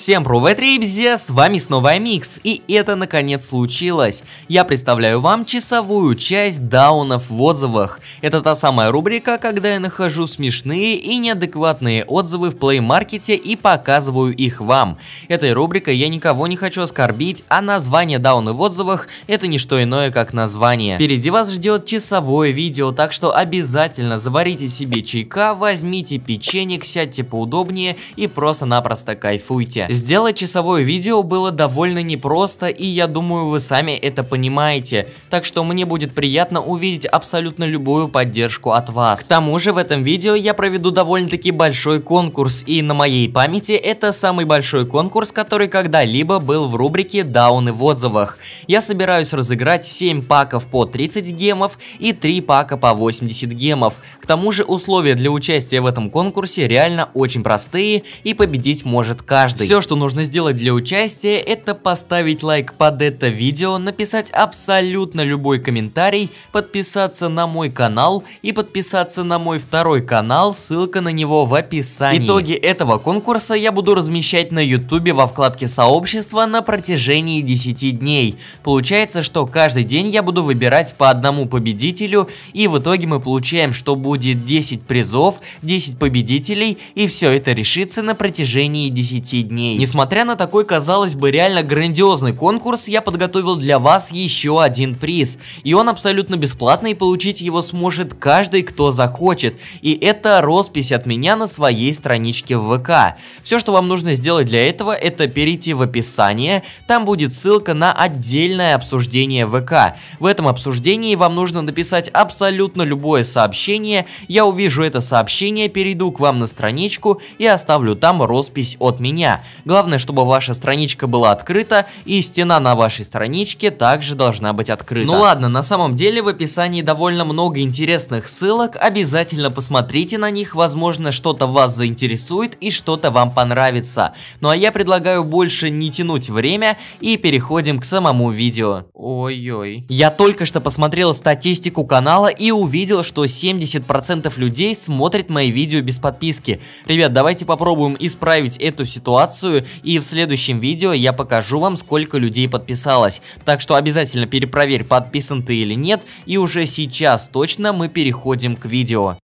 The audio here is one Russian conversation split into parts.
Всем привет, ребзя, с вами снова Микс, и это наконец случилось. Я представляю вам часовую часть даунов в отзывах. Это та самая рубрика, когда я нахожу смешные и неадекватные отзывы в Play Market и показываю их вам. Этой рубрикой я никого не хочу оскорбить, а название дауны в отзывах это не что иное, как название. Впереди вас ждет часовое видео, так что обязательно заварите себе чайка, возьмите печенье, сядьте поудобнее и просто-напросто кайфуйте. Сделать часовое видео было довольно непросто, и я думаю, вы сами это понимаете. Так что мне будет приятно увидеть абсолютно любую поддержку от вас. К тому же в этом видео я проведу довольно-таки большой конкурс, и на моей памяти это самый большой конкурс, который когда-либо был в рубрике «Дауны в отзывах». Я собираюсь разыграть 7 паков по 30 гемов и 3 пака по 80 гемов. К тому же условия для участия в этом конкурсе реально очень простые, и победить может каждый. Все все, что нужно сделать для участия, это поставить лайк под это видео, написать абсолютно любой комментарий, подписаться на мой канал и подписаться на мой второй канал, ссылка на него в описании. Итоги этого конкурса я буду размещать на ютубе во вкладке сообщества на протяжении 10 дней. Получается, что каждый день я буду выбирать по одному победителю и в итоге мы получаем, что будет 10 призов, 10 победителей и все это решится на протяжении 10 дней дней. Несмотря на такой, казалось бы, реально грандиозный конкурс, я подготовил для вас еще один приз. И он абсолютно бесплатный, и получить его сможет каждый, кто захочет. И это роспись от меня на своей страничке в ВК. Все, что вам нужно сделать для этого, это перейти в описание, там будет ссылка на отдельное обсуждение ВК. В этом обсуждении вам нужно написать абсолютно любое сообщение, я увижу это сообщение, перейду к вам на страничку и оставлю там роспись от меня. Главное, чтобы ваша страничка была открыта, и стена на вашей страничке также должна быть открыта. Ну ладно, на самом деле в описании довольно много интересных ссылок, обязательно посмотрите на них, возможно, что-то вас заинтересует и что-то вам понравится. Ну а я предлагаю больше не тянуть время и переходим к самому видео. Ой-ой. Я только что посмотрел статистику канала и увидел, что 70% людей смотрят мои видео без подписки. Ребят, давайте попробуем исправить эту ситуацию регистрацию, и в следующем видео я покажу вам, сколько людей подписалось. Так что обязательно перепроверь, подписан ты или нет, и уже сейчас точно мы переходим к видео.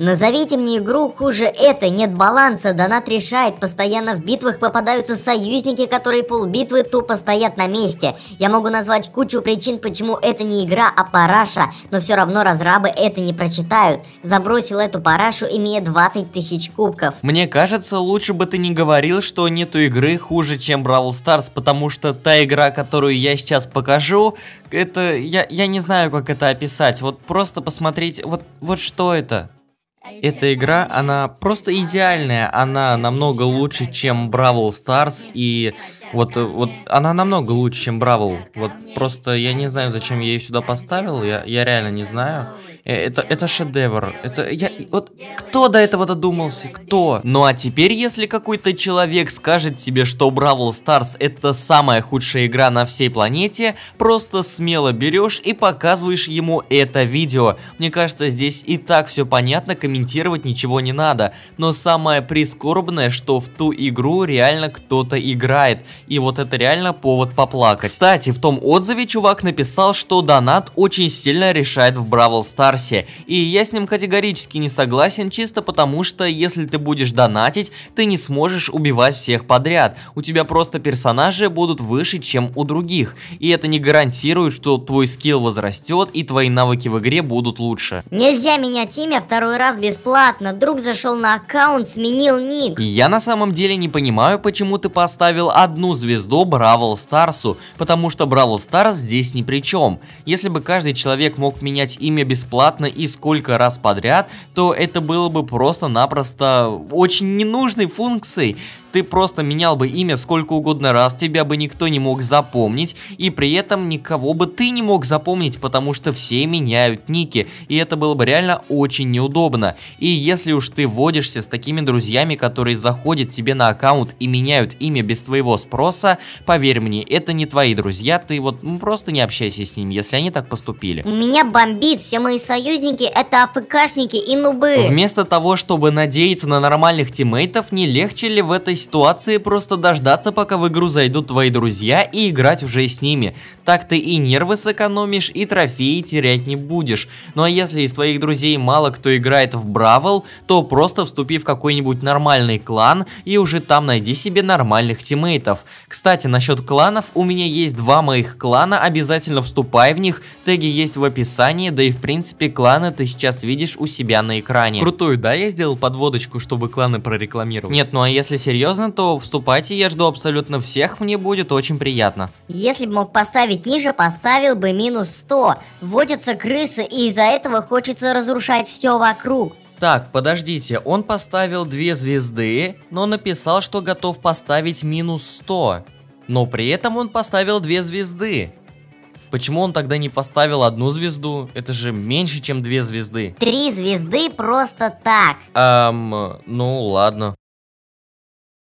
Назовите мне игру хуже этой, нет баланса, донат решает, постоянно в битвах попадаются союзники, которые полбитвы тупо стоят на месте. Я могу назвать кучу причин, почему это не игра, а параша, но все равно разрабы это не прочитают. Забросил эту парашу, имея 20 тысяч кубков. Мне кажется, лучше бы ты не говорил, что нету игры хуже, чем Бравл Старс, потому что та игра, которую я сейчас покажу, это... Я, я не знаю, как это описать. Вот просто посмотреть... Вот, вот что это? Эта игра, она просто идеальная, она намного лучше, чем Бравл Старс, и вот, вот она намного лучше, чем Бравл. Вот просто я не знаю, зачем я ее сюда поставил, я, я реально не знаю. Э, это, это шедевр. Это я... Вот кто до этого додумался? Кто? Ну а теперь, если какой-то человек скажет тебе, что Бравл Старс это самая худшая игра на всей планете, просто смело берешь и показываешь ему это видео. Мне кажется, здесь и так все понятно, комментировать ничего не надо. Но самое прискорбное, что в ту игру реально кто-то играет. И вот это реально повод поплакать. Кстати, в том отзыве чувак написал, что донат очень сильно решает в Бравл Старс. Дарсе. И я с ним категорически не согласен, чисто потому что, если ты будешь донатить, ты не сможешь убивать всех подряд. У тебя просто персонажи будут выше, чем у других. И это не гарантирует, что твой скилл возрастет и твои навыки в игре будут лучше. Нельзя менять имя второй раз бесплатно. Друг зашел на аккаунт, сменил ник. я на самом деле не понимаю, почему ты поставил одну звезду Бравл Старсу, потому что Бравл Старс здесь ни при чем. Если бы каждый человек мог менять имя бесплатно, бесплатно и сколько раз подряд, то это было бы просто-напросто очень ненужной функцией. Ты просто менял бы имя сколько угодно раз, тебя бы никто не мог запомнить, и при этом никого бы ты не мог запомнить, потому что все меняют ники, и это было бы реально очень неудобно. И если уж ты водишься с такими друзьями, которые заходят тебе на аккаунт и меняют имя без твоего спроса, поверь мне, это не твои друзья, ты вот ну, просто не общайся с ними, если они так поступили. Меня бомбит, все мои союзники это АФКшники и нубы. Вместо того, чтобы надеяться на нормальных тиммейтов, не легче ли в этой ситуации просто дождаться, пока в игру зайдут твои друзья и играть уже с ними. Так ты и нервы сэкономишь, и трофеи терять не будешь. Ну а если из твоих друзей мало кто играет в Бравл, то просто вступи в какой-нибудь нормальный клан и уже там найди себе нормальных тиммейтов. Кстати, насчет кланов, у меня есть два моих клана, обязательно вступай в них, теги есть в описании, да и в принципе кланы ты сейчас видишь у себя на экране. Крутую, да, я сделал подводочку, чтобы кланы прорекламировать? Нет, ну а если серьезно, серьезно, то вступайте, я жду абсолютно всех, мне будет очень приятно. Если бы мог поставить ниже, поставил бы минус 100. Водятся крысы, и из-за этого хочется разрушать все вокруг. Так, подождите, он поставил две звезды, но написал, что готов поставить минус 100. Но при этом он поставил две звезды. Почему он тогда не поставил одну звезду? Это же меньше, чем две звезды. Три звезды просто так. Эм, ну ладно.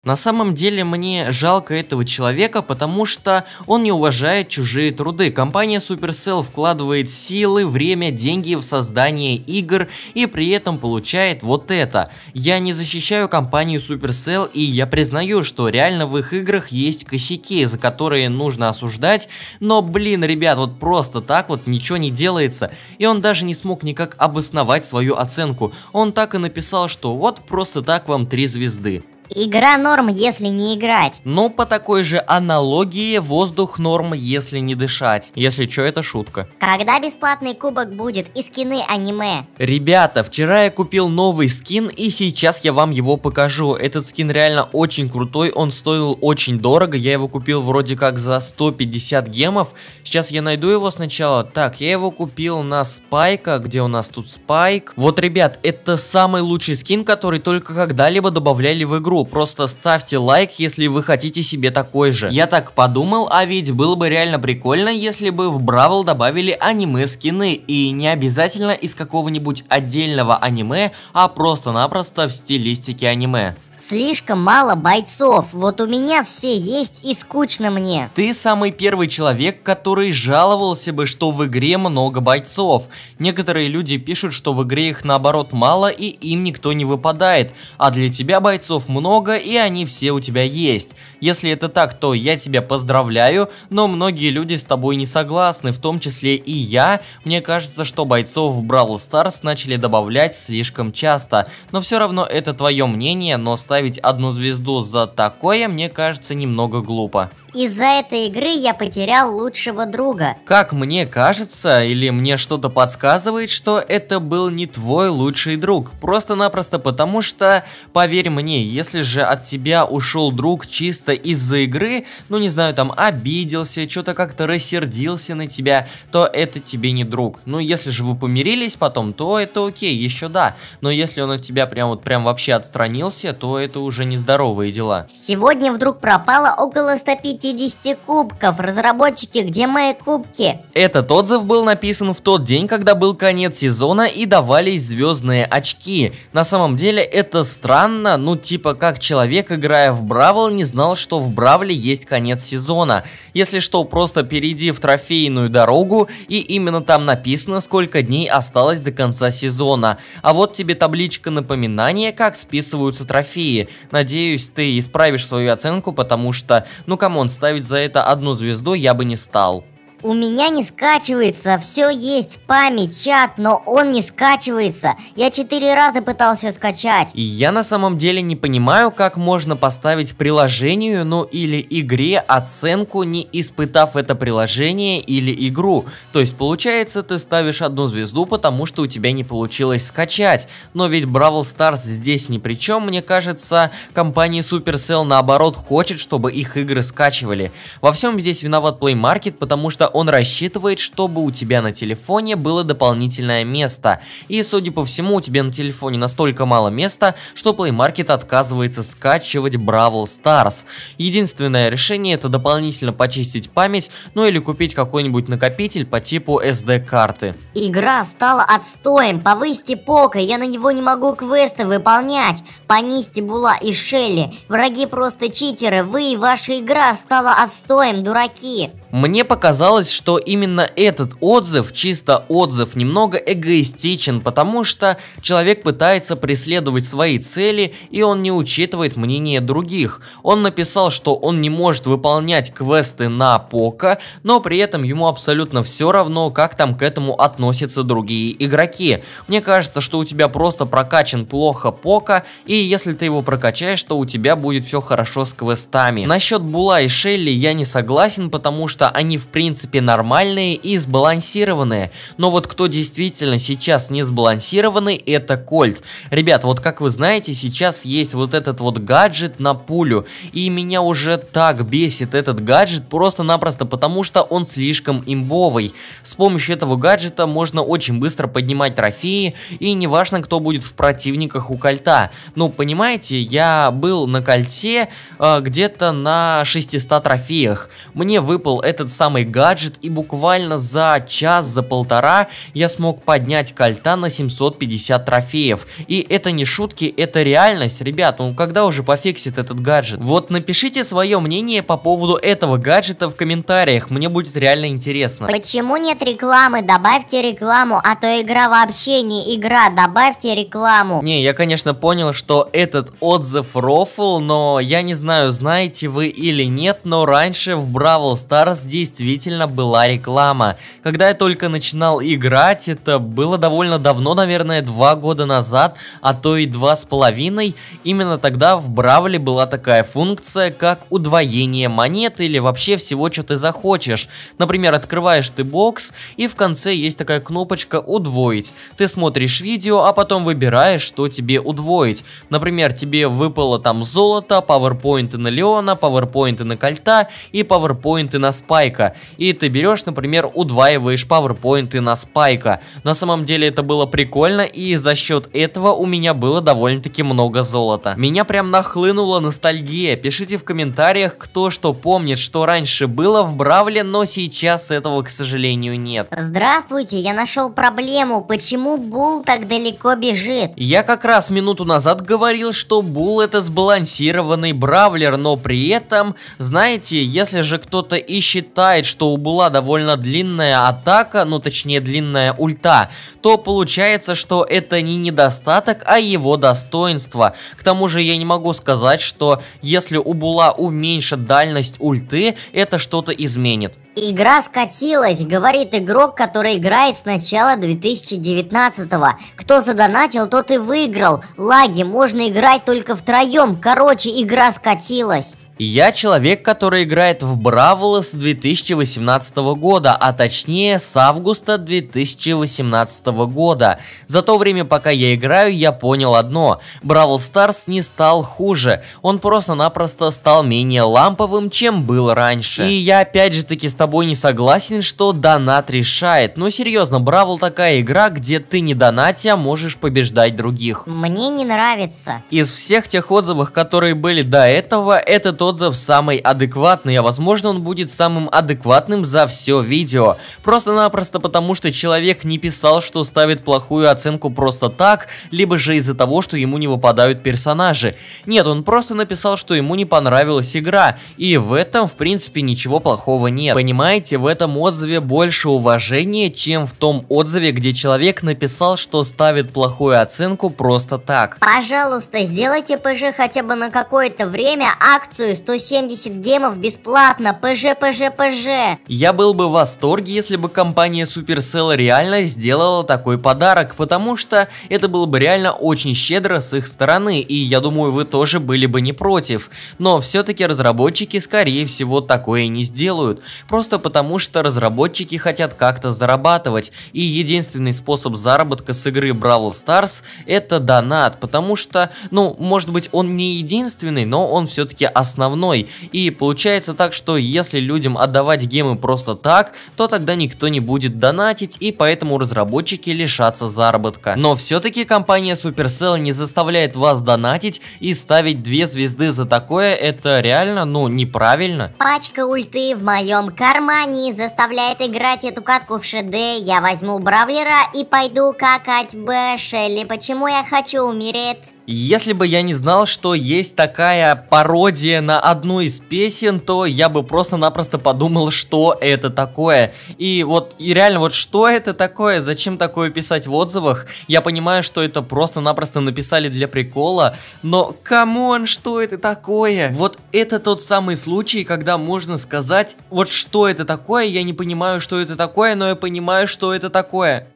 На самом деле мне жалко этого человека, потому что он не уважает чужие труды. Компания Supercell вкладывает силы, время, деньги в создание игр и при этом получает вот это. Я не защищаю компанию Supercell и я признаю, что реально в их играх есть косяки, за которые нужно осуждать, но блин, ребят, вот просто так вот ничего не делается. И он даже не смог никак обосновать свою оценку. Он так и написал, что вот просто так вам три звезды. Игра норм, если не играть. Но ну, по такой же аналогии воздух норм, если не дышать. Если чё это шутка. Когда бесплатный кубок будет и скины аниме? Ребята, вчера я купил новый скин и сейчас я вам его покажу. Этот скин реально очень крутой, он стоил очень дорого. Я его купил вроде как за 150 гемов. Сейчас я найду его сначала. Так, я его купил на Спайка. Где у нас тут Спайк? Вот, ребят, это самый лучший скин, который только когда-либо добавляли в игру просто ставьте лайк, если вы хотите себе такой же. Я так подумал, а ведь было бы реально прикольно, если бы в Бравл добавили аниме скины, и не обязательно из какого-нибудь отдельного аниме, а просто-напросто в стилистике аниме слишком мало бойцов. Вот у меня все есть и скучно мне. Ты самый первый человек, который жаловался бы, что в игре много бойцов. Некоторые люди пишут, что в игре их наоборот мало и им никто не выпадает. А для тебя бойцов много и они все у тебя есть. Если это так, то я тебя поздравляю, но многие люди с тобой не согласны, в том числе и я. Мне кажется, что бойцов в Бравл Старс начали добавлять слишком часто. Но все равно это твое мнение, но ставь ставить одну звезду за такое, мне кажется, немного глупо. Из-за этой игры я потерял лучшего друга. Как мне кажется, или мне что-то подсказывает, что это был не твой лучший друг. Просто-напросто потому, что, поверь мне, если же от тебя ушел друг чисто из-за игры, ну не знаю, там обиделся, что-то как-то рассердился на тебя, то это тебе не друг. Ну если же вы помирились потом, то это окей, еще да. Но если он от тебя прям вот прям вообще отстранился, то это уже нездоровые дела. Сегодня вдруг пропало около 150 50 кубков. Разработчики, где мои кубки? Этот отзыв был написан в тот день, когда был конец сезона и давались звездные очки. На самом деле это странно, ну типа как человек, играя в Бравл, не знал, что в Бравле есть конец сезона. Если что, просто перейди в трофейную дорогу, и именно там написано, сколько дней осталось до конца сезона. А вот тебе табличка напоминания, как списываются трофеи. Надеюсь, ты исправишь свою оценку, потому что, ну камон, ставить за это одну звезду я бы не стал у меня не скачивается, все есть в память, чат, но он не скачивается. Я четыре раза пытался скачать. И я на самом деле не понимаю, как можно поставить приложению, ну или игре оценку, не испытав это приложение или игру. То есть получается ты ставишь одну звезду, потому что у тебя не получилось скачать. Но ведь Бравл Старс здесь ни при чем, мне кажется, компания Supercell наоборот хочет, чтобы их игры скачивали. Во всем здесь виноват Play Market, потому что он рассчитывает, чтобы у тебя на телефоне было дополнительное место. И судя по всему, у тебя на телефоне настолько мало места, что Play Market отказывается скачивать Бравл Stars. Единственное решение это дополнительно почистить память, ну или купить какой-нибудь накопитель по типу SD-карты. Игра стала отстоем, повысьте пока, я на него не могу квесты выполнять. Понизьте Була и Шелли, враги просто читеры, вы и ваша игра стала отстоем, дураки. Мне показалось, что именно этот отзыв, чисто отзыв, немного эгоистичен, потому что человек пытается преследовать свои цели, и он не учитывает мнение других. Он написал, что он не может выполнять квесты на Пока, но при этом ему абсолютно все равно, как там к этому относятся другие игроки. Мне кажется, что у тебя просто прокачан плохо Пока, и если ты его прокачаешь, то у тебя будет все хорошо с квестами. Насчет Була и Шелли я не согласен, потому что что они в принципе нормальные и сбалансированные. Но вот кто действительно сейчас не сбалансированный, это Кольт. Ребят, вот как вы знаете, сейчас есть вот этот вот гаджет на пулю. И меня уже так бесит этот гаджет, просто-напросто потому, что он слишком имбовый. С помощью этого гаджета можно очень быстро поднимать трофеи, и неважно, кто будет в противниках у кольта. Ну, понимаете, я был на кольте э, где-то на 600 трофеях. Мне выпал этот самый гаджет и буквально за час, за полтора я смог поднять кольта на 750 трофеев. И это не шутки, это реальность, ребят, ну когда уже пофиксит этот гаджет? Вот напишите свое мнение по поводу этого гаджета в комментариях, мне будет реально интересно. Почему нет рекламы? Добавьте рекламу, а то игра вообще не игра, добавьте рекламу. Не, я конечно понял, что этот отзыв рофл, но я не знаю, знаете вы или нет, но раньше в Бравл Старс нас действительно была реклама. Когда я только начинал играть, это было довольно давно, наверное, два года назад, а то и два с половиной. Именно тогда в Бравле была такая функция, как удвоение монет или вообще всего, что ты захочешь. Например, открываешь ты бокс, и в конце есть такая кнопочка «Удвоить». Ты смотришь видео, а потом выбираешь, что тебе удвоить. Например, тебе выпало там золото, пауэрпоинты на Леона, пауэрпоинты на Кольта и пауэрпоинты на Спирит спайка. И ты берешь, например, удваиваешь пауэрпоинты на спайка. На самом деле это было прикольно, и за счет этого у меня было довольно-таки много золота. Меня прям нахлынула ностальгия. Пишите в комментариях, кто что помнит, что раньше было в Бравле, но сейчас этого, к сожалению, нет. Здравствуйте, я нашел проблему. Почему Бул так далеко бежит? Я как раз минуту назад говорил, что Бул это сбалансированный бравлер, но при этом, знаете, если же кто-то ищет считает, что была довольно длинная атака, ну точнее длинная ульта, то получается, что это не недостаток, а его достоинство. К тому же я не могу сказать, что если у Була уменьшит дальность ульты, это что-то изменит. Игра скатилась, говорит игрок, который играет с начала 2019-го. Кто задонатил, тот и выиграл. Лаги, можно играть только втроем. Короче, игра скатилась. Я человек, который играет в Бравл с 2018 года, а точнее с августа 2018 года. За то время, пока я играю, я понял одно. Бравл Старс не стал хуже, он просто-напросто стал менее ламповым, чем был раньше. И я опять же таки с тобой не согласен, что донат решает. Но ну, серьезно, Бравл такая игра, где ты не донатя а можешь побеждать других. Мне не нравится. Из всех тех отзывов, которые были до этого, это тот отзыв самый адекватный, а возможно он будет самым адекватным за все видео. Просто-напросто потому, что человек не писал, что ставит плохую оценку просто так, либо же из-за того, что ему не выпадают персонажи. Нет, он просто написал, что ему не понравилась игра, и в этом, в принципе, ничего плохого нет. Понимаете, в этом отзыве больше уважения, чем в том отзыве, где человек написал, что ставит плохую оценку просто так. Пожалуйста, сделайте ПЖ хотя бы на какое-то время акцию 170 гемов бесплатно, пж, пж, пж. Я был бы в восторге, если бы компания Supercell реально сделала такой подарок, потому что это было бы реально очень щедро с их стороны, и я думаю, вы тоже были бы не против. Но все-таки разработчики, скорее всего, такое не сделают, просто потому что разработчики хотят как-то зарабатывать, и единственный способ заработка с игры Бравл Старс это донат, потому что, ну, может быть, он не единственный, но он все-таки основной основной. И получается так, что если людям отдавать гемы просто так, то тогда никто не будет донатить, и поэтому разработчики лишатся заработка. Но все-таки компания Supercell не заставляет вас донатить и ставить две звезды за такое, это реально, ну, неправильно. Пачка ульты в моем кармане заставляет играть эту катку в шеде. Я возьму бравлера и пойду какать Б. Шелли, почему я хочу умереть? Если бы я не знал, что есть такая пародия на одну из песен, то я бы просто-напросто подумал, что это такое. И вот, и реально, вот что это такое, зачем такое писать в отзывах? Я понимаю, что это просто-напросто написали для прикола, но камон, что это такое? Вот это тот самый случай, когда можно сказать, вот что это такое, я не понимаю, что это такое, но я понимаю, что это такое.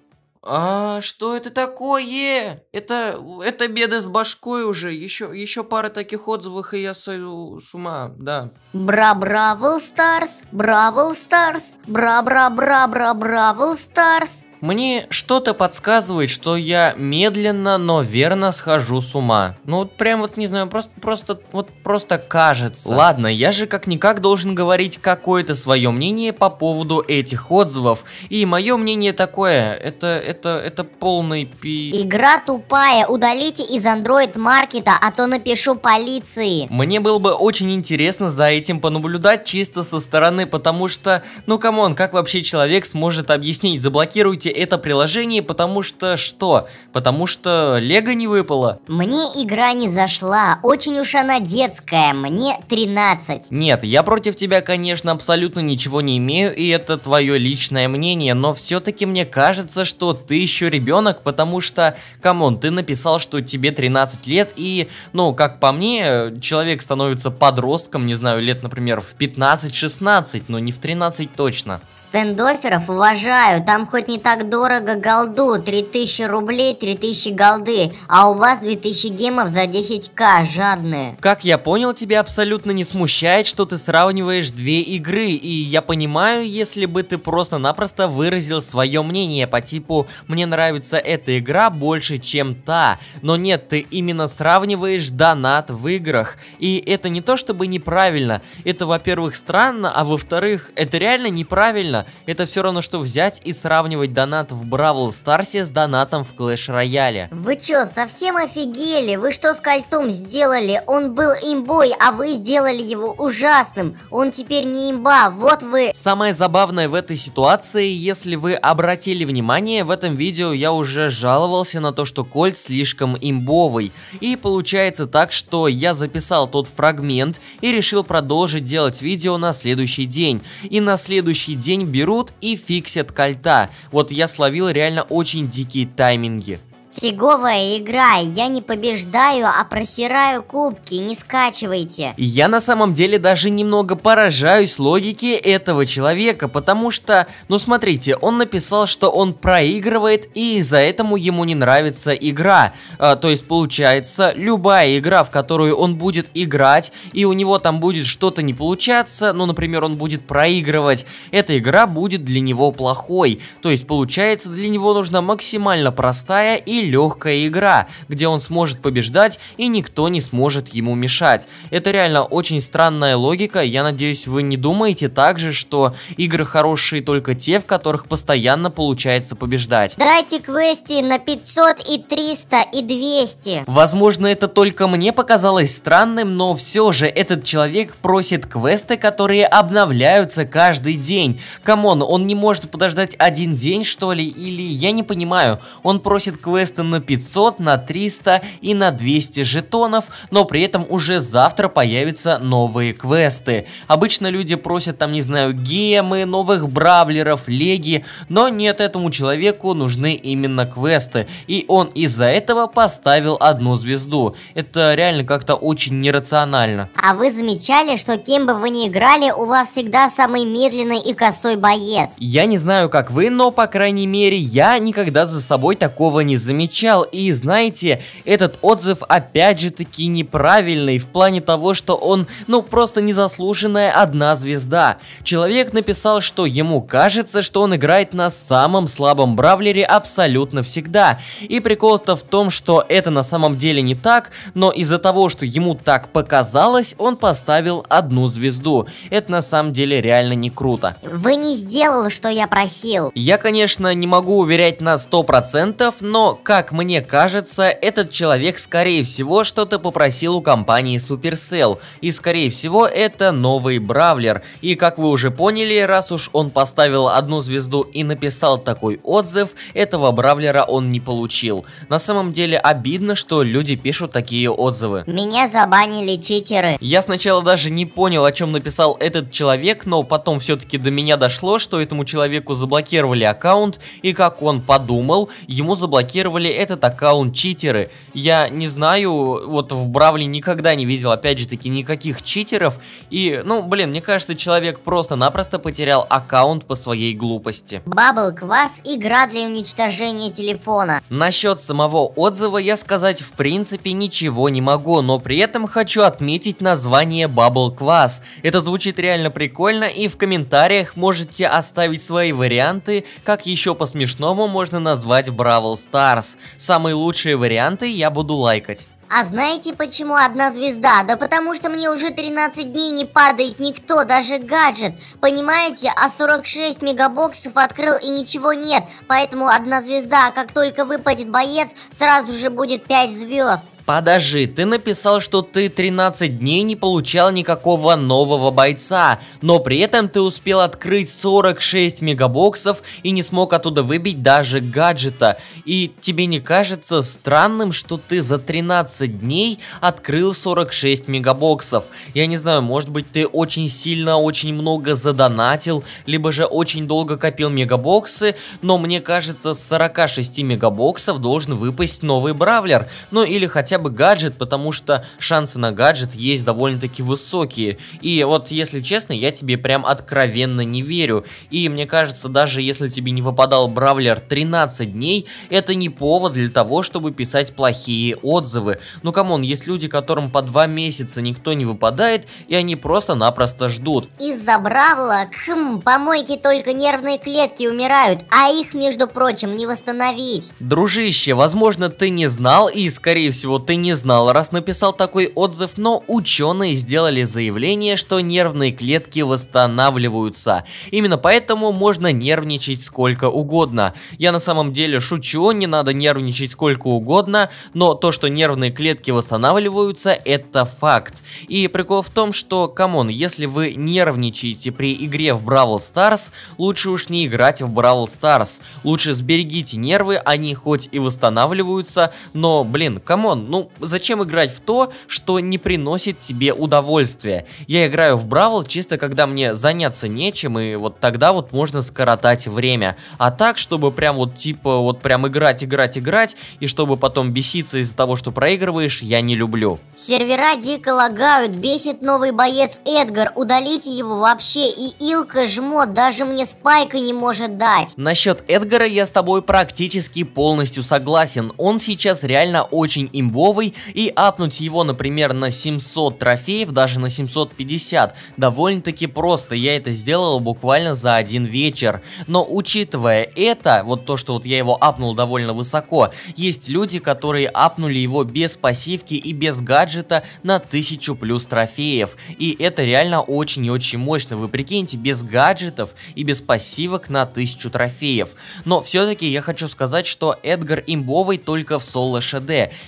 А что это такое? Это, это беда с башкой уже. Еще, еще пара таких отзывов, и я сойду с ума, да. Бра-бравл Старс, Бравл Старс, бра-бра-бра-бра-бравл Старс. Мне что-то подсказывает, что я медленно, но верно схожу с ума. Ну вот прям вот не знаю, просто, просто, вот просто кажется. Ладно, я же как-никак должен говорить какое-то свое мнение по поводу этих отзывов. И мое мнение такое, это, это, это полный пи... Игра тупая, удалите из Android маркета, а то напишу полиции. Мне было бы очень интересно за этим понаблюдать чисто со стороны, потому что, ну камон, как вообще человек сможет объяснить, заблокируйте скачивайте это приложение, потому что что? Потому что Лего не выпало. Мне игра не зашла, очень уж она детская, мне 13. Нет, я против тебя, конечно, абсолютно ничего не имею, и это твое личное мнение, но все-таки мне кажется, что ты еще ребенок, потому что, камон, ты написал, что тебе 13 лет, и, ну, как по мне, человек становится подростком, не знаю, лет, например, в 15-16, но не в 13 точно. Стендоферов уважаю, там хоть не так дорого голду, 3000 рублей, 3000 голды, а у вас 2000 гемов за 10к, жадные. Как я понял, тебя абсолютно не смущает, что ты сравниваешь две игры, и я понимаю, если бы ты просто-напросто выразил свое мнение по типу «мне нравится эта игра больше, чем та», но нет, ты именно сравниваешь донат в играх, и это не то чтобы неправильно, это, во-первых, странно, а во-вторых, это реально неправильно, Серьезно, это все равно, что взять и сравнивать донат в Бравл Старсе с донатом в Клэш Рояле. Вы чё, совсем офигели? Вы что с кольтом сделали? Он был имбой, а вы сделали его ужасным. Он теперь не имба, вот вы. Самое забавное в этой ситуации, если вы обратили внимание, в этом видео я уже жаловался на то, что Кольт слишком имбовый. И получается так, что я записал тот фрагмент и решил продолжить делать видео на следующий день. И на следующий день берут и фиксят кольта. Вот я словил реально очень дикие тайминги. Фиговая игра, я не побеждаю, а просираю кубки, не скачивайте. Я на самом деле даже немного поражаюсь логике этого человека, потому что, ну смотрите, он написал, что он проигрывает и из-за этому ему не нравится игра. А, то есть получается, любая игра, в которую он будет играть, и у него там будет что-то не получаться, ну например, он будет проигрывать, эта игра будет для него плохой. То есть получается, для него нужна максимально простая и легкая игра, где он сможет побеждать и никто не сможет ему мешать. Это реально очень странная логика, я надеюсь вы не думаете также, что игры хорошие только те, в которых постоянно получается побеждать. Дайте квести на 500 и 300 и 200. Возможно это только мне показалось странным, но все же этот человек просит квесты, которые обновляются каждый день. Камон, он не может подождать один день что ли, или я не понимаю, он просит квест квесты на 500, на 300 и на 200 жетонов, но при этом уже завтра появятся новые квесты. Обычно люди просят там, не знаю, гемы, новых бравлеров, леги, но нет, этому человеку нужны именно квесты, и он из-за этого поставил одну звезду. Это реально как-то очень нерационально. А вы замечали, что кем бы вы ни играли, у вас всегда самый медленный и косой боец? Я не знаю, как вы, но по крайней мере я никогда за собой такого не замечал замечал. И знаете, этот отзыв опять же таки неправильный в плане того, что он, ну, просто незаслуженная одна звезда. Человек написал, что ему кажется, что он играет на самом слабом бравлере абсолютно всегда. И прикол-то в том, что это на самом деле не так, но из-за того, что ему так показалось, он поставил одну звезду. Это на самом деле реально не круто. Вы не сделал, что я просил. Я, конечно, не могу уверять на 100%, но как мне кажется, этот человек скорее всего что-то попросил у компании Supercell, и скорее всего это новый Бравлер. И как вы уже поняли, раз уж он поставил одну звезду и написал такой отзыв, этого Бравлера он не получил. На самом деле обидно, что люди пишут такие отзывы. Меня забанили читеры. Я сначала даже не понял, о чем написал этот человек, но потом все-таки до меня дошло, что этому человеку заблокировали аккаунт, и как он подумал, ему заблокировали использовали этот аккаунт читеры. Я не знаю, вот в Бравле никогда не видел, опять же таки, никаких читеров. И, ну, блин, мне кажется, человек просто-напросто потерял аккаунт по своей глупости. Бабл Квас – игра для уничтожения телефона. Насчет самого отзыва я сказать в принципе ничего не могу, но при этом хочу отметить название Бабл Квас. Это звучит реально прикольно, и в комментариях можете оставить свои варианты, как еще по-смешному можно назвать Бравл Старс раз. Самые лучшие варианты я буду лайкать. А знаете почему одна звезда? Да потому что мне уже 13 дней не падает никто, даже гаджет. Понимаете, а 46 мегабоксов открыл и ничего нет. Поэтому одна звезда, а как только выпадет боец, сразу же будет 5 звезд. Подожди, ты написал, что ты 13 дней не получал никакого нового бойца, но при этом ты успел открыть 46 мегабоксов и не смог оттуда выбить даже гаджета. И тебе не кажется странным, что ты за 13 дней открыл 46 мегабоксов? Я не знаю, может быть ты очень сильно, очень много задонатил, либо же очень долго копил мегабоксы, но мне кажется с 46 мегабоксов должен выпасть новый бравлер, ну или хотя бы гаджет, потому что шансы на гаджет есть довольно-таки высокие. И вот, если честно, я тебе прям откровенно не верю. И мне кажется, даже если тебе не выпадал Бравлер 13 дней, это не повод для того, чтобы писать плохие отзывы. Ну, камон, есть люди, которым по два месяца никто не выпадает, и они просто-напросто ждут. Из-за Бравла, хм, помойки только нервные клетки умирают, а их, между прочим, не восстановить. Дружище, возможно, ты не знал, и, скорее всего, ты не знал, раз написал такой отзыв, но ученые сделали заявление, что нервные клетки восстанавливаются. Именно поэтому можно нервничать сколько угодно. Я на самом деле шучу, не надо нервничать сколько угодно, но то, что нервные клетки восстанавливаются, это факт. И прикол в том, что, камон, если вы нервничаете при игре в Бравл Старс, лучше уж не играть в Бравл Старс, Лучше сберегите нервы, они хоть и восстанавливаются, но, блин, камон, ну, зачем играть в то, что не приносит тебе удовольствия? Я играю в Бравл чисто когда мне заняться нечем, и вот тогда вот можно скоротать время. А так, чтобы прям вот типа вот прям играть, играть, играть, и чтобы потом беситься из-за того, что проигрываешь, я не люблю. Сервера дико лагают, бесит новый боец Эдгар, удалите его вообще, и Илка жмот даже мне спайка не может дать. Насчет Эдгара я с тобой практически полностью согласен, он сейчас реально очень имбовый фиговый, и апнуть его, например, на 700 трофеев, даже на 750, довольно-таки просто, я это сделал буквально за один вечер. Но учитывая это, вот то, что вот я его апнул довольно высоко, есть люди, которые апнули его без пассивки и без гаджета на 1000 плюс трофеев, и это реально очень и очень мощно, вы прикиньте, без гаджетов и без пассивок на 1000 трофеев. Но все-таки я хочу сказать, что Эдгар имбовый только в соло-шд,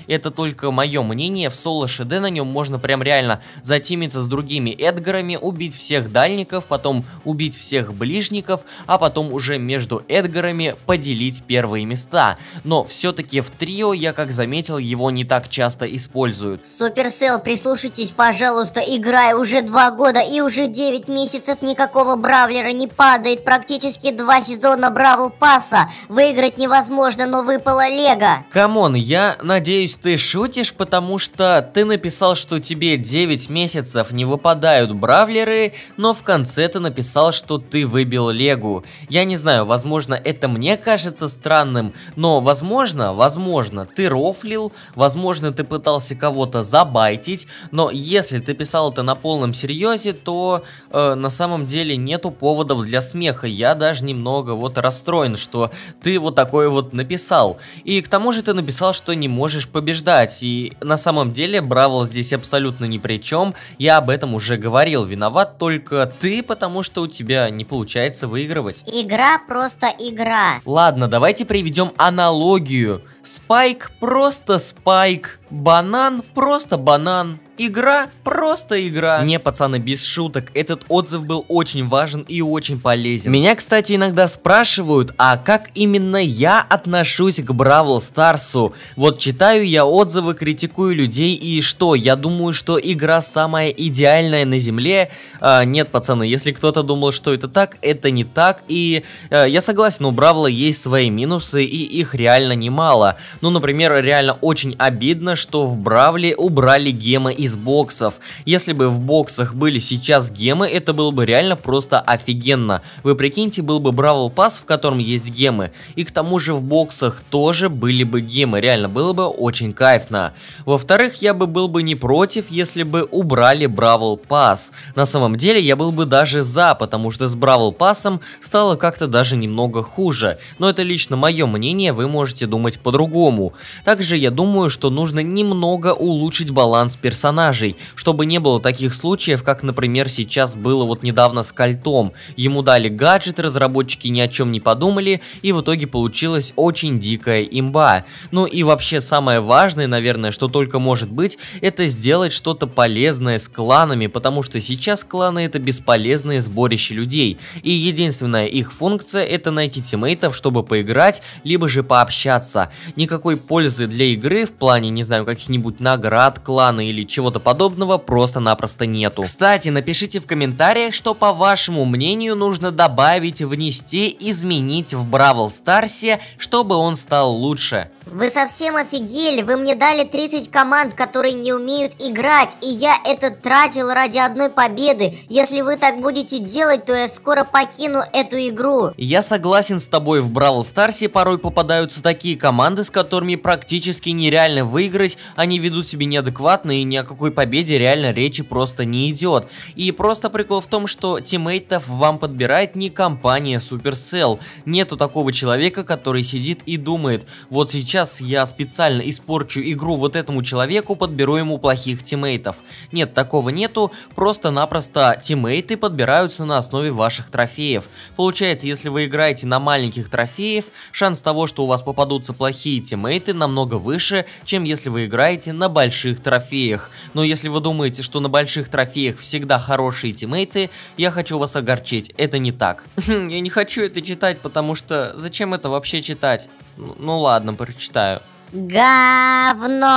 это то только мое мнение, в соло ШД на нем можно прям реально затимиться с другими Эдгарами, убить всех дальников, потом убить всех ближников, а потом уже между Эдгарами поделить первые места. Но все-таки в трио я, как заметил, его не так часто используют. Суперсел, прислушайтесь, пожалуйста, играю уже два года и уже 9 месяцев никакого бравлера не падает, практически два сезона бравл пасса, выиграть невозможно, но выпало лего. Камон, я надеюсь, ты шутишь, потому что ты написал, что тебе 9 месяцев не выпадают бравлеры, но в конце ты написал, что ты выбил Легу. Я не знаю, возможно, это мне кажется странным, но возможно, возможно, ты рофлил, возможно, ты пытался кого-то забайтить, но если ты писал это на полном серьезе, то э, на самом деле нету поводов для смеха. Я даже немного вот расстроен, что ты вот такое вот написал. И к тому же ты написал, что не можешь побеждать играть. И на самом деле Бравл здесь абсолютно ни при чем. Я об этом уже говорил. Виноват только ты, потому что у тебя не получается выигрывать. Игра просто игра. Ладно, давайте приведем аналогию. Спайк просто спайк. Банан просто банан игра просто игра. Не, пацаны, без шуток, этот отзыв был очень важен и очень полезен. Меня, кстати, иногда спрашивают, а как именно я отношусь к Бравл Старсу? Вот читаю я отзывы, критикую людей и что? Я думаю, что игра самая идеальная на земле. А, нет, пацаны, если кто-то думал, что это так, это не так. И а, я согласен, у Бравла есть свои минусы, и их реально немало. Ну, например, реально очень обидно, что в Бравле убрали Гема из из боксов. Если бы в боксах были сейчас гемы, это было бы реально просто офигенно. Вы прикиньте, был бы Бравл Пас, в котором есть гемы. И к тому же в боксах тоже были бы гемы, реально было бы очень кайфно. Во-вторых, я бы был бы не против, если бы убрали Бравл Пас. На самом деле я был бы даже за, потому что с Бравл Пасом стало как-то даже немного хуже. Но это лично мое мнение, вы можете думать по-другому. Также я думаю, что нужно немного улучшить баланс персонажа персонажей, чтобы не было таких случаев, как, например, сейчас было вот недавно с Кольтом. Ему дали гаджет, разработчики ни о чем не подумали, и в итоге получилась очень дикая имба. Ну и вообще самое важное, наверное, что только может быть, это сделать что-то полезное с кланами, потому что сейчас кланы это бесполезные сборище людей, и единственная их функция это найти тиммейтов, чтобы поиграть, либо же пообщаться. Никакой пользы для игры в плане, не знаю, каких-нибудь наград клана или чего чего-то подобного просто-напросто нету. Кстати, напишите в комментариях, что по вашему мнению нужно добавить, внести, изменить в Бравл Старсе, чтобы он стал лучше. Вы совсем офигели, вы мне дали 30 команд, которые не умеют играть, и я это тратил ради одной победы. Если вы так будете делать, то я скоро покину эту игру. Я согласен с тобой, в Бравл Старсе порой попадаются такие команды, с которыми практически нереально выиграть, они ведут себя неадекватно, и ни о какой победе реально речи просто не идет. И просто прикол в том, что тиммейтов вам подбирает не компания Supercell. Нету такого человека, который сидит и думает, вот сейчас сейчас я специально испорчу игру вот этому человеку, подберу ему плохих тиммейтов. Нет, такого нету, просто-напросто тиммейты подбираются на основе ваших трофеев. Получается, если вы играете на маленьких трофеев, шанс того, что у вас попадутся плохие тиммейты намного выше, чем если вы играете на больших трофеях. Но если вы думаете, что на больших трофеях всегда хорошие тиммейты, я хочу вас огорчить, это не так. Я не хочу это читать, потому что зачем это вообще читать? Ну, ладно, прочитаю. Говно!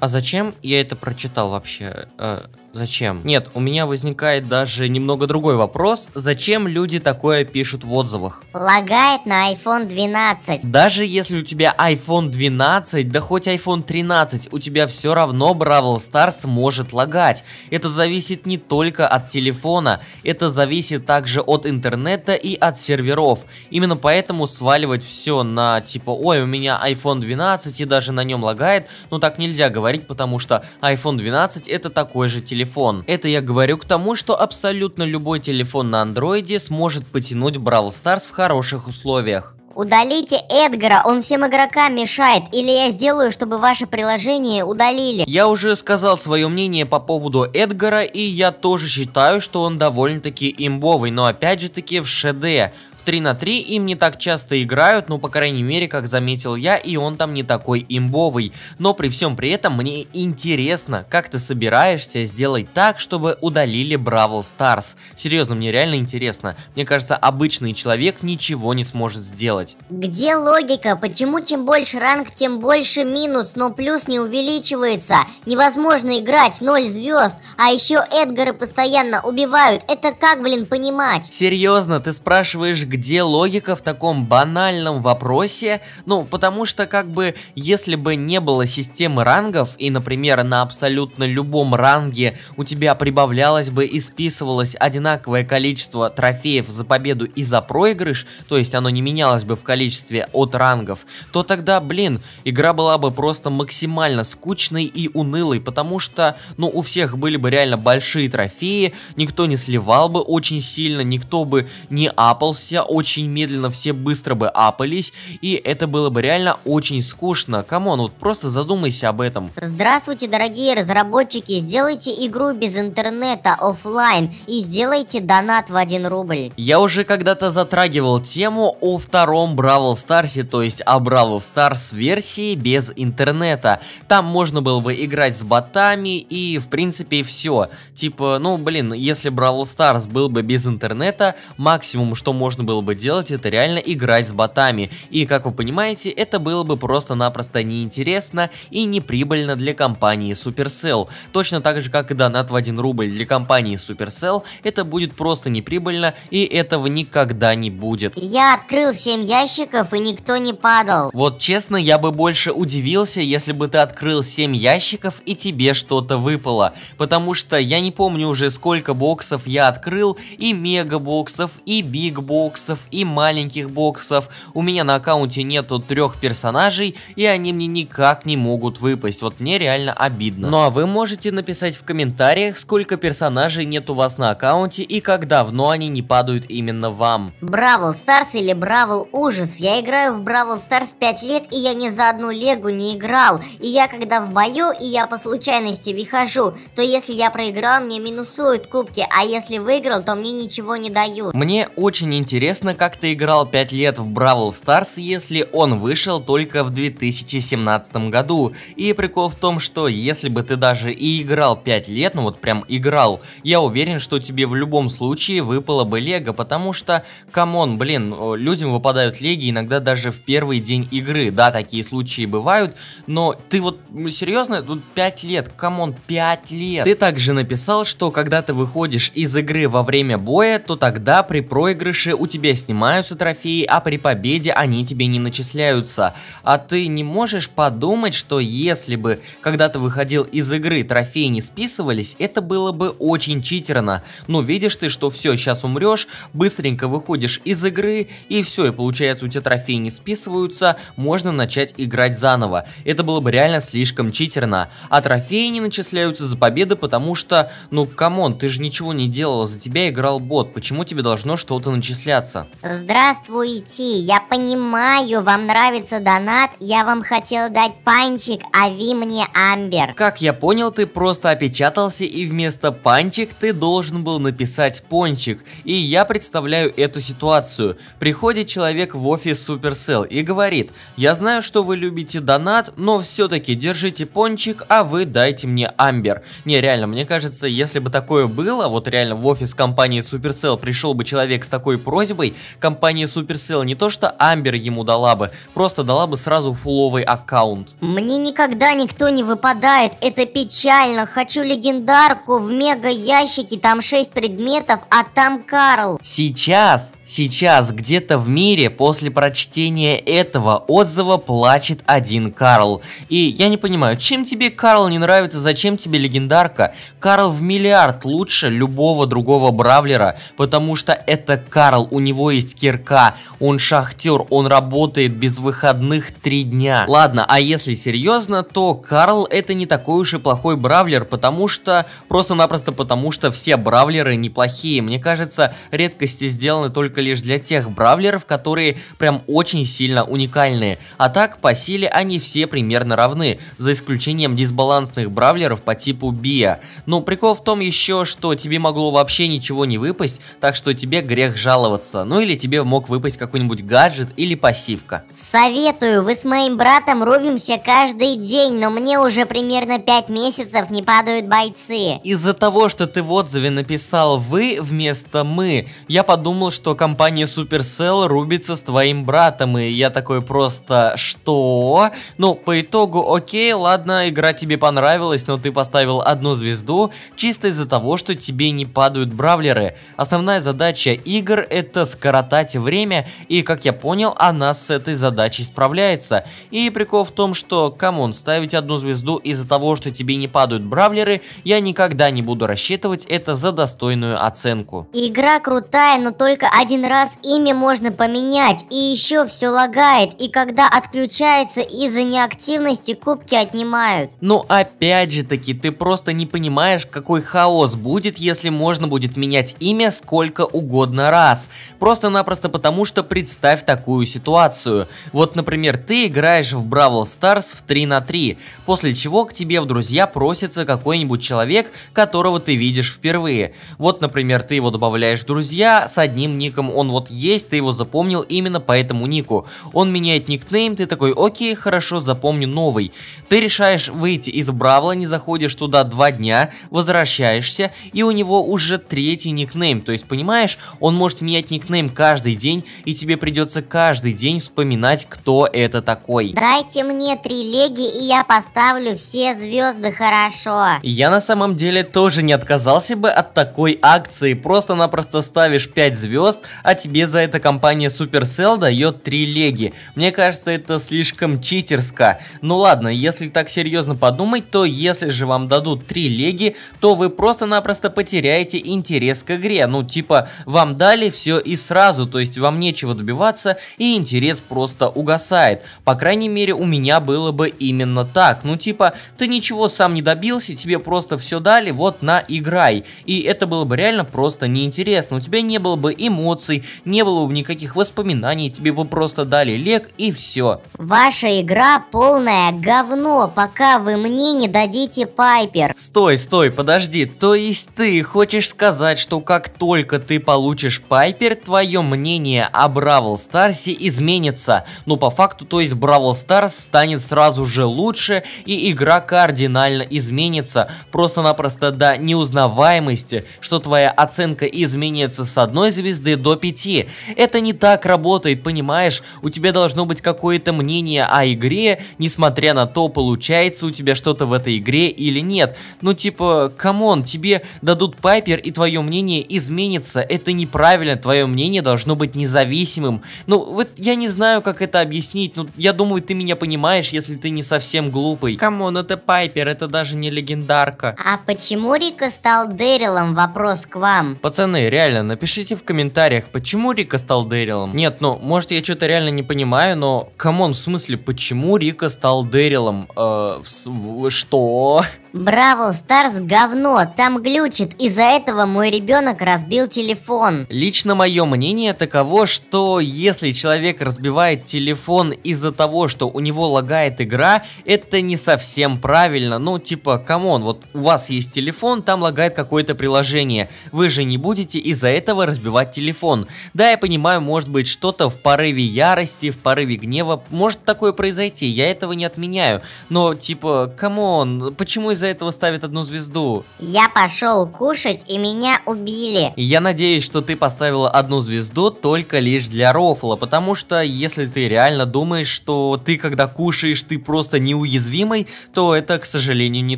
А зачем я это прочитал вообще? Э, Зачем? Нет, у меня возникает даже немного другой вопрос. Зачем люди такое пишут в отзывах? Лагает на iPhone 12. Даже если у тебя iPhone 12, да хоть iPhone 13, у тебя все равно Бравл Stars может лагать. Это зависит не только от телефона, это зависит также от интернета и от серверов. Именно поэтому сваливать все на типа, ой, у меня iPhone 12 и даже на нем лагает, ну так нельзя говорить, потому что iPhone 12 это такой же телефон телефон. Это я говорю к тому, что абсолютно любой телефон на андроиде сможет потянуть Brawl Stars в хороших условиях. Удалите Эдгара, он всем игрокам мешает, или я сделаю, чтобы ваше приложение удалили. Я уже сказал свое мнение по поводу Эдгара, и я тоже считаю, что он довольно-таки имбовый, но опять же таки в ШД. 3 на 3 им не так часто играют, ну, по крайней мере, как заметил я, и он там не такой имбовый. Но при всем при этом мне интересно, как ты собираешься сделать так, чтобы удалили Бравл Старс. Серьезно, мне реально интересно. Мне кажется, обычный человек ничего не сможет сделать. Где логика? Почему чем больше ранг, тем больше минус, но плюс не увеличивается? Невозможно играть 0 звезд, а еще Эдгары постоянно убивают. Это как, блин, понимать? Серьезно, ты спрашиваешь, где где логика в таком банальном вопросе? Ну, потому что как бы, если бы не было системы рангов, и, например, на абсолютно любом ранге у тебя прибавлялось бы и списывалось одинаковое количество трофеев за победу и за проигрыш, то есть оно не менялось бы в количестве от рангов, то тогда, блин, игра была бы просто максимально скучной и унылой, потому что, ну, у всех были бы реально большие трофеи, никто не сливал бы очень сильно, никто бы не апался очень медленно все быстро бы апались, и это было бы реально очень скучно. Камон, вот просто задумайся об этом. Здравствуйте, дорогие разработчики, сделайте игру без интернета, офлайн, и сделайте донат в 1 рубль. Я уже когда-то затрагивал тему о втором Бравл Старсе, то есть о Бравл Старс версии без интернета. Там можно было бы играть с ботами и, в принципе, все. Типа, ну, блин, если Бравл Старс был бы без интернета, максимум, что можно было было бы делать, это реально играть с ботами. И, как вы понимаете, это было бы просто-напросто неинтересно и неприбыльно для компании Supercell. Точно так же, как и донат в 1 рубль для компании Supercell, это будет просто неприбыльно и этого никогда не будет. Я открыл 7 ящиков и никто не падал. Вот честно, я бы больше удивился, если бы ты открыл 7 ящиков и тебе что-то выпало. Потому что я не помню уже сколько боксов я открыл, и мегабоксов и биг боксов и маленьких боксов. У меня на аккаунте нету трех персонажей, и они мне никак не могут выпасть. Вот мне реально обидно. Ну а вы можете написать в комментариях, сколько персонажей нет у вас на аккаунте и как давно они не падают именно вам. Бравл Старс или Бравл Ужас? Я играю в Бравл Старс 5 лет, и я ни за одну легу не играл. И я когда в бою, и я по случайности выхожу, то если я проиграл, мне минусуют кубки, а если выиграл, то мне ничего не дают. Мне очень интересно интересно, как ты играл 5 лет в Бравл Старс, если он вышел только в 2017 году. И прикол в том, что если бы ты даже и играл 5 лет, ну вот прям играл, я уверен, что тебе в любом случае выпало бы лего, потому что, камон, блин, людям выпадают леги иногда даже в первый день игры. Да, такие случаи бывают, но ты вот серьезно, тут 5 лет, камон, 5 лет. Ты также написал, что когда ты выходишь из игры во время боя, то тогда при проигрыше у тебя тебя снимаются трофеи, а при победе они тебе не начисляются. А ты не можешь подумать, что если бы, когда ты выходил из игры, трофеи не списывались, это было бы очень читерно. Но видишь ты, что все, сейчас умрешь, быстренько выходишь из игры, и все, и получается у тебя трофеи не списываются, можно начать играть заново. Это было бы реально слишком читерно. А трофеи не начисляются за победы, потому что, ну камон, ты же ничего не делал, за тебя играл бот, почему тебе должно что-то начисляться? поздороваться. Здравствуйте, я понимаю, вам нравится донат, я вам хотел дать панчик, а ви мне амбер. Как я понял, ты просто опечатался и вместо панчик ты должен был написать пончик. И я представляю эту ситуацию. Приходит человек в офис Supercell и говорит, я знаю, что вы любите донат, но все-таки держите пончик, а вы дайте мне амбер. Не, реально, мне кажется, если бы такое было, вот реально в офис компании Supercell пришел бы человек с такой просьбой, просьбой компания Supercell не то что Амбер ему дала бы, просто дала бы сразу фуловый аккаунт. Мне никогда никто не выпадает, это печально. Хочу легендарку в мега ящике, там 6 предметов, а там Карл. Сейчас, сейчас, где-то в мире после прочтения этого отзыва плачет один Карл. И я не понимаю, чем тебе Карл не нравится, зачем тебе легендарка? Карл в миллиард лучше любого другого бравлера, потому что это Карл, у него есть кирка, он шахтер, он работает без выходных три дня. Ладно, а если серьезно, то Карл это не такой уж и плохой бравлер, потому что, просто-напросто потому что все бравлеры неплохие. Мне кажется, редкости сделаны только лишь для тех бравлеров, которые прям очень сильно уникальные. А так, по силе они все примерно равны, за исключением дисбалансных бравлеров по типу Биа. Но прикол в том еще, что тебе могло вообще ничего не выпасть, так что тебе грех жаловаться бонуса, ну или тебе мог выпасть какой-нибудь гаджет или пассивка. Советую, вы с моим братом рубимся каждый день, но мне уже примерно 5 месяцев не падают бойцы. Из-за того, что ты в отзыве написал «вы» вместо «мы», я подумал, что компания Supercell рубится с твоим братом, и я такой просто «что?». Ну, по итогу, окей, ладно, игра тебе понравилась, но ты поставил одну звезду чисто из-за того, что тебе не падают бравлеры. Основная задача игр это скоротать время, и, как я понял, она с этой задачей справляется. И прикол в том, что, камон, ставить одну звезду из-за того, что тебе не падают бравлеры, я никогда не буду рассчитывать это за достойную оценку. Игра крутая, но только один раз имя можно поменять, и еще все лагает, и когда отключается из-за неактивности, кубки отнимают. Ну опять же таки, ты просто не понимаешь, какой хаос будет, если можно будет менять имя сколько угодно раз. Просто-напросто потому, что представь такую ситуацию. Вот, например, ты играешь в Бравл Старс в 3 на 3, после чего к тебе в друзья просится какой-нибудь человек, которого ты видишь впервые. Вот, например, ты его добавляешь в друзья, с одним ником он вот есть, ты его запомнил именно по этому нику. Он меняет никнейм, ты такой, окей, хорошо, запомню новый. Ты решаешь выйти из Бравла, не заходишь туда два дня, возвращаешься, и у него уже третий никнейм. То есть, понимаешь, он может менять никнейм никнейм каждый день, и тебе придется каждый день вспоминать, кто это такой. Дайте мне три леги, и я поставлю все звезды хорошо. Я на самом деле тоже не отказался бы от такой акции. Просто-напросто ставишь 5 звезд, а тебе за это компания Supercell дает 3 леги. Мне кажется, это слишком читерско. Ну ладно, если так серьезно подумать, то если же вам дадут 3 леги, то вы просто-напросто потеряете интерес к игре. Ну типа, вам дали все и сразу, то есть вам нечего добиваться и интерес просто угасает. По крайней мере у меня было бы именно так. Ну типа ты ничего сам не добился, тебе просто все дали, вот на играй. И это было бы реально просто неинтересно. У тебя не было бы эмоций, не было бы никаких воспоминаний, тебе бы просто дали лек и все. Ваша игра полное говно, пока вы мне не дадите Пайпер. Стой, стой, подожди. То есть ты хочешь сказать, что как только ты получишь Пайпер, твое мнение о Бравл Старсе изменится. Ну, по факту, то есть Бравл Старс станет сразу же лучше, и игра кардинально изменится. Просто-напросто до неузнаваемости, что твоя оценка изменится с одной звезды до пяти. Это не так работает, понимаешь? У тебя должно быть какое-то мнение о игре, несмотря на то, получается у тебя что-то в этой игре или нет. Ну, типа, камон, тебе дадут Пайпер, и твое мнение изменится. Это неправильно, твое мнение мнение должно быть независимым. Ну, вот я не знаю, как это объяснить, но я думаю, ты меня понимаешь, если ты не совсем глупый. Камон, это Пайпер, это даже не легендарка. А почему Рика стал Дэрилом? Вопрос к вам. Пацаны, реально, напишите в комментариях, почему Рика стал Дэрилом. Нет, ну, может, я что-то реально не понимаю, но, камон, в смысле, почему Рика стал Дэрилом? Э, в, в, что? Бравл Старс говно, там глючит, из-за этого мой ребенок разбил телефон. Лично мое мнение таково, что если человек разбивает телефон из-за того, что у него лагает игра, это не совсем правильно. Ну, типа, камон, вот у вас есть телефон, там лагает какое-то приложение. Вы же не будете из-за этого разбивать телефон. Да, я понимаю, может быть, что-то в порыве ярости, в порыве гнева, может такое произойти, я этого не отменяю. Но, типа, камон, почему из-за из-за этого ставит одну звезду. Я пошел кушать и меня убили. Я надеюсь, что ты поставила одну звезду только лишь для рофла, потому что если ты реально думаешь, что ты когда кушаешь, ты просто неуязвимый, то это, к сожалению, не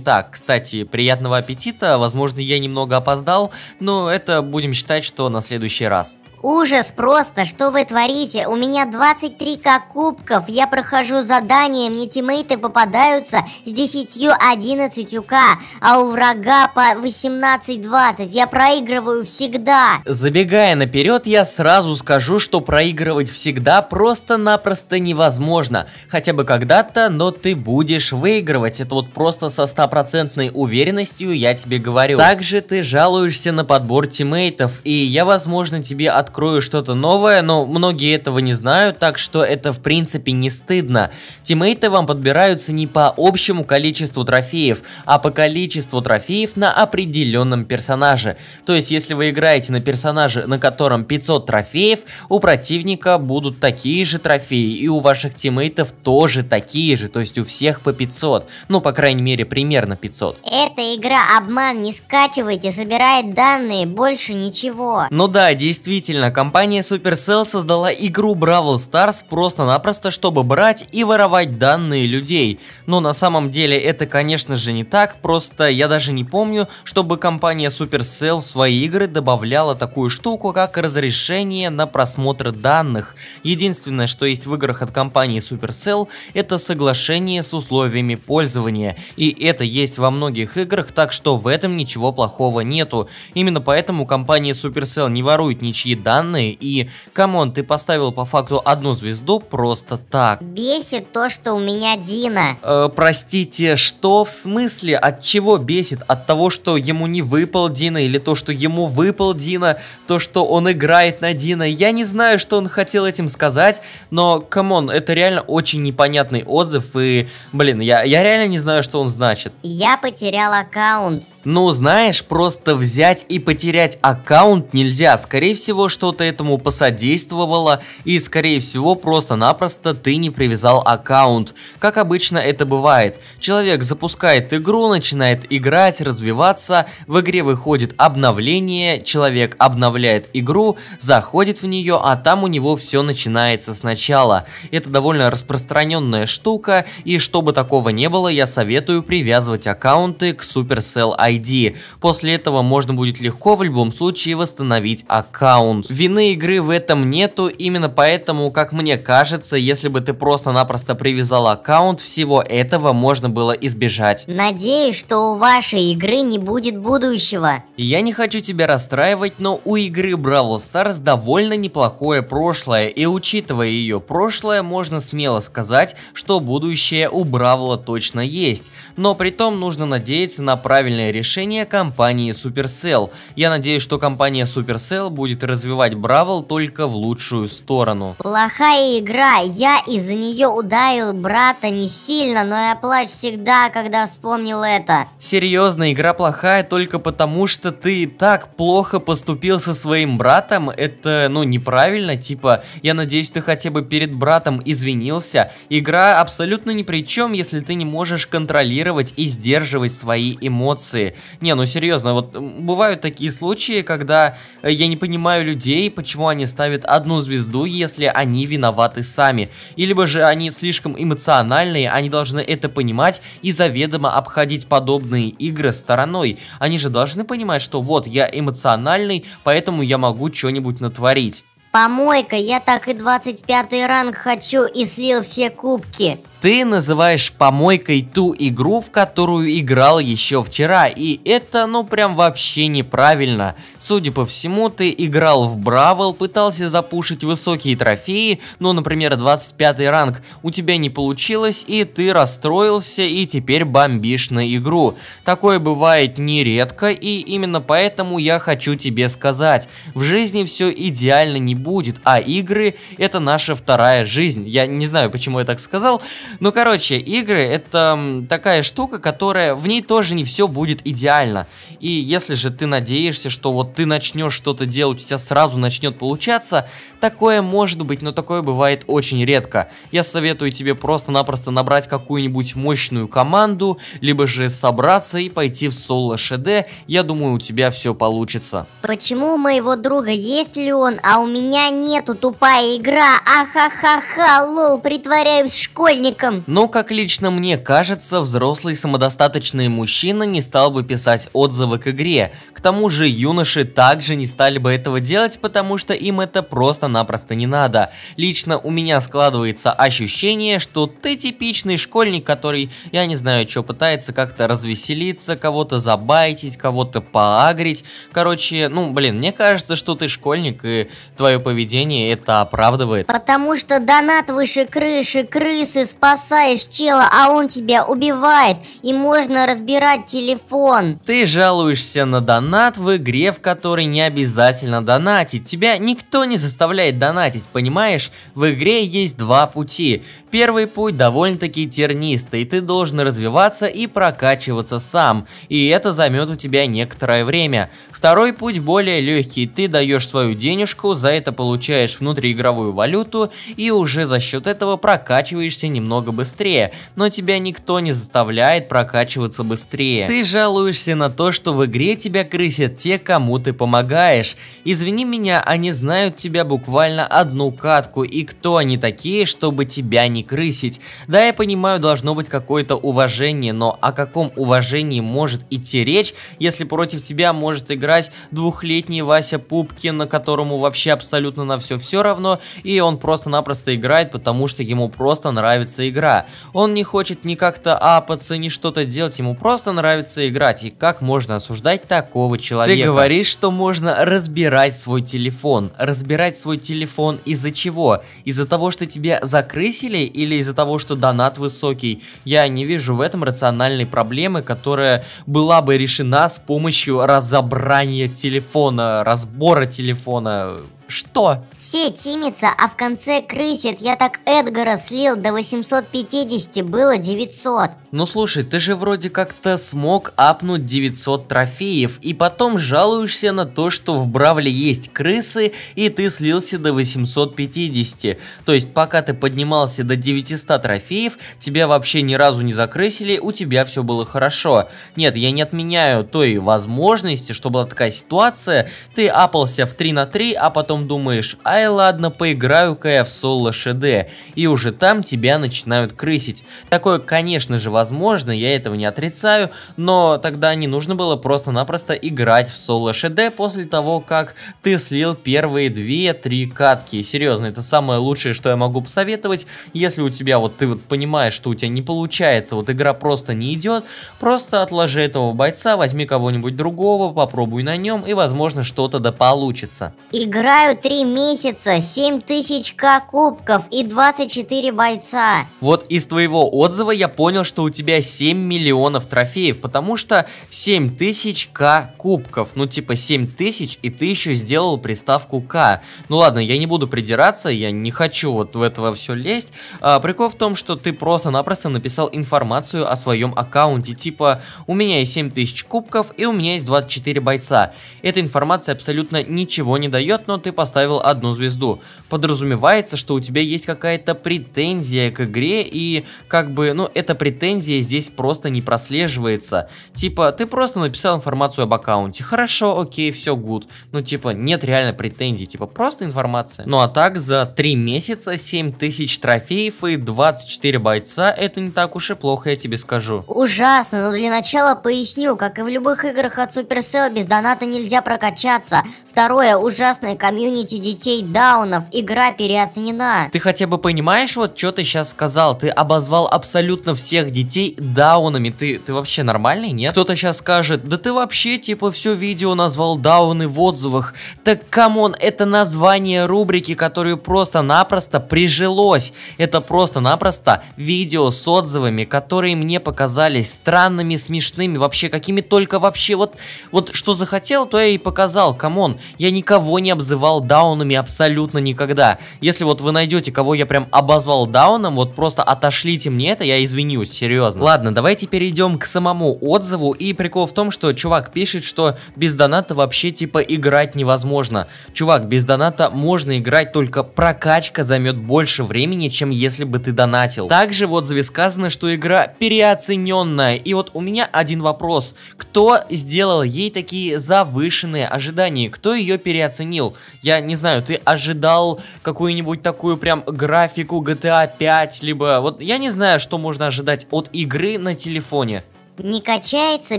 так. Кстати, приятного аппетита, возможно, я немного опоздал, но это будем считать, что на следующий раз. Ужас просто, что вы творите? У меня 23к кубков, я прохожу задания, мне тиммейты попадаются с 10-11к, а у врага по 18-20, я проигрываю всегда. Забегая наперед, я сразу скажу, что проигрывать всегда просто-напросто невозможно. Хотя бы когда-то, но ты будешь выигрывать, это вот просто со стопроцентной уверенностью я тебе говорю. Также ты жалуешься на подбор тиммейтов, и я, возможно, тебе от открою что-то новое, но многие этого не знают, так что это в принципе не стыдно. Тиммейты вам подбираются не по общему количеству трофеев, а по количеству трофеев на определенном персонаже. То есть, если вы играете на персонаже, на котором 500 трофеев, у противника будут такие же трофеи, и у ваших тиммейтов тоже такие же, то есть у всех по 500. Ну, по крайней мере, примерно 500. Эта игра обман, не скачивайте, собирает данные, больше ничего. Ну да, действительно, Действительно, компания Supercell создала игру Бравл Stars просто-напросто, чтобы брать и воровать данные людей. Но на самом деле это, конечно же, не так, просто я даже не помню, чтобы компания Supercell в свои игры добавляла такую штуку, как разрешение на просмотр данных. Единственное, что есть в играх от компании Supercell, это соглашение с условиями пользования. И это есть во многих играх, так что в этом ничего плохого нету. Именно поэтому компания Supercell не ворует ничьи данные, данные, и, камон, ты поставил по факту одну звезду просто так. Бесит то, что у меня Дина. Э, простите, что в смысле? От чего бесит? От того, что ему не выпал Дина, или то, что ему выпал Дина, то, что он играет на Дина. Я не знаю, что он хотел этим сказать, но, камон, это реально очень непонятный отзыв, и, блин, я, я реально не знаю, что он значит. Я потерял аккаунт. Ну, знаешь, просто взять и потерять аккаунт нельзя. Скорее всего, что-то этому посодействовало, и, скорее всего, просто-напросто ты не привязал аккаунт. Как обычно это бывает. Человек запускает игру, начинает играть, развиваться, в игре выходит обновление, человек обновляет игру, заходит в нее, а там у него все начинается сначала. Это довольно распространенная штука, и чтобы такого не было, я советую привязывать аккаунты к Supercell ID. ID. После этого можно будет легко в любом случае восстановить аккаунт. Вины игры в этом нету, именно поэтому, как мне кажется, если бы ты просто-напросто привязал аккаунт, всего этого можно было избежать. Надеюсь, что у вашей игры не будет будущего. Я не хочу тебя расстраивать, но у игры Бравл Старс довольно неплохое прошлое, и учитывая ее прошлое, можно смело сказать, что будущее у Бравла точно есть. Но при том нужно надеяться на правильное решение решение компании Supercell. Я надеюсь, что компания Supercell будет развивать Бравл только в лучшую сторону. Плохая игра, я из-за нее ударил брата не сильно, но я плачу всегда, когда вспомнил это. Серьезно, игра плохая только потому, что ты так плохо поступил со своим братом, это, ну, неправильно, типа, я надеюсь, ты хотя бы перед братом извинился. Игра абсолютно ни при чем, если ты не можешь контролировать и сдерживать свои эмоции. Не, ну серьезно, вот бывают такие случаи, когда э, я не понимаю людей, почему они ставят одну звезду, если они виноваты сами. Или бы же они слишком эмоциональные, они должны это понимать и заведомо обходить подобные игры стороной. Они же должны понимать, что вот, я эмоциональный, поэтому я могу что-нибудь натворить. Помойка, я так и 25 ранг хочу и слил все кубки. Ты называешь помойкой ту игру, в которую играл еще вчера, и это ну прям вообще неправильно. Судя по всему, ты играл в Бравл, пытался запушить высокие трофеи, ну, например, 25 ранг, у тебя не получилось, и ты расстроился, и теперь бомбишь на игру. Такое бывает нередко, и именно поэтому я хочу тебе сказать, в жизни все идеально не будет, а игры это наша вторая жизнь. Я не знаю, почему я так сказал, ну, короче, игры это такая штука, которая в ней тоже не все будет идеально. И если же ты надеешься, что вот ты начнешь что-то делать, у тебя сразу начнет получаться, такое может быть, но такое бывает очень редко. Я советую тебе просто-напросто набрать какую-нибудь мощную команду, либо же собраться и пойти в соло ШД. Я думаю, у тебя все получится. Почему у моего друга есть ли он, а у меня нету тупая игра? Ахахаха, лол, притворяюсь школьник человеком. Но, как лично мне кажется, взрослый самодостаточный мужчина не стал бы писать отзывы к игре. К тому же юноши также не стали бы этого делать, потому что им это просто-напросто не надо. Лично у меня складывается ощущение, что ты типичный школьник, который, я не знаю, что пытается как-то развеселиться, кого-то забайтить, кого-то поагрить. Короче, ну, блин, мне кажется, что ты школьник, и твое поведение это оправдывает. Потому что донат выше крыши, крысы, спа спасаешь чела, а он тебя убивает, и можно разбирать телефон. Ты жалуешься на донат в игре, в которой не обязательно донатить. Тебя никто не заставляет донатить, понимаешь? В игре есть два пути. Первый путь довольно-таки тернистый, ты должен развиваться и прокачиваться сам, и это займет у тебя некоторое время. Второй путь более легкий, ты даешь свою денежку, за это получаешь внутриигровую валюту и уже за счет этого прокачиваешься немного быстрее, но тебя никто не заставляет прокачиваться быстрее. Ты жалуешься на то, что в игре тебя крысят те, кому ты помогаешь. Извини меня, они знают тебя буквально одну катку, и кто они такие, чтобы тебя не не крысить. Да, я понимаю, должно быть какое-то уважение, но о каком уважении может идти речь, если против тебя может играть двухлетний Вася Пупкин, на которому вообще абсолютно на все все равно, и он просто-напросто играет, потому что ему просто нравится игра. Он не хочет ни как-то апаться, ни что-то делать, ему просто нравится играть, и как можно осуждать такого человека? Ты говоришь, что можно разбирать свой телефон. Разбирать свой телефон из-за чего? Из-за того, что тебе закрысили или из-за того, что донат высокий. Я не вижу в этом рациональной проблемы, которая была бы решена с помощью разобрания телефона, разбора телефона, что? Все тимится, а в конце крысят. Я так Эдгара слил до 850, было 900. Ну слушай, ты же вроде как-то смог апнуть 900 трофеев, и потом жалуешься на то, что в Бравле есть крысы, и ты слился до 850. То есть пока ты поднимался до 900 трофеев, тебя вообще ни разу не закрысили, у тебя все было хорошо. Нет, я не отменяю той возможности, что была такая ситуация, ты апался в 3 на 3, а потом потом думаешь, ай ладно, поиграю-ка я в соло ШД, и уже там тебя начинают крысить. Такое, конечно же, возможно, я этого не отрицаю, но тогда не нужно было просто-напросто играть в соло ШД после того, как ты слил первые 2-3 катки. Серьезно, это самое лучшее, что я могу посоветовать, если у тебя вот ты вот понимаешь, что у тебя не получается, вот игра просто не идет, просто отложи этого бойца, возьми кого-нибудь другого, попробуй на нем, и возможно что-то да получится. Играю играют 3 месяца, 7 тысяч кубков и 24 бойца. Вот из твоего отзыва я понял, что у тебя 7 миллионов трофеев, потому что 7 тысяч кубков. Ну типа 7 тысяч и ты еще сделал приставку к. Ну ладно, я не буду придираться, я не хочу вот в этого все лезть. А, прикол в том, что ты просто-напросто написал информацию о своем аккаунте, типа у меня есть 7 тысяч кубков и у меня есть 24 бойца. Эта информация абсолютно ничего не дает, но ты поставил одну звезду. Подразумевается, что у тебя есть какая-то претензия к игре, и как бы, ну, эта претензия здесь просто не прослеживается. Типа, ты просто написал информацию об аккаунте, хорошо, окей, все гуд. Ну, типа, нет реально претензий, типа, просто информация. Ну, а так, за 3 месяца 7000 трофеев и 24 бойца, это не так уж и плохо, я тебе скажу. Ужасно, но для начала поясню, как и в любых играх от Supercell без доната нельзя прокачаться. Второе, ужасное комьюнити детей даунов. Игра переоценена. Ты хотя бы понимаешь, вот что ты сейчас сказал? Ты обозвал абсолютно всех детей даунами. Ты, ты вообще нормальный, нет? Кто-то сейчас скажет, да ты вообще типа все видео назвал дауны в отзывах. Так камон, это название рубрики, которую просто-напросто прижилось. Это просто-напросто видео с отзывами, которые мне показались странными, смешными, вообще какими только вообще вот, вот что захотел, то я и показал, камон. Я никого не обзывал даунами абсолютно никогда. Если вот вы найдете, кого я прям обозвал дауном, вот просто отошлите мне это, я извинюсь, серьезно. Ладно, давайте перейдем к самому отзыву. И прикол в том, что чувак пишет, что без доната вообще типа играть невозможно. Чувак, без доната можно играть, только прокачка займет больше времени, чем если бы ты донатил. Также в отзыве сказано, что игра переоцененная. И вот у меня один вопрос. Кто сделал ей такие завышенные ожидания? Кто кто ее переоценил? Я не знаю, ты ожидал какую-нибудь такую прям графику GTA 5, либо... Вот я не знаю, что можно ожидать от игры на телефоне не качается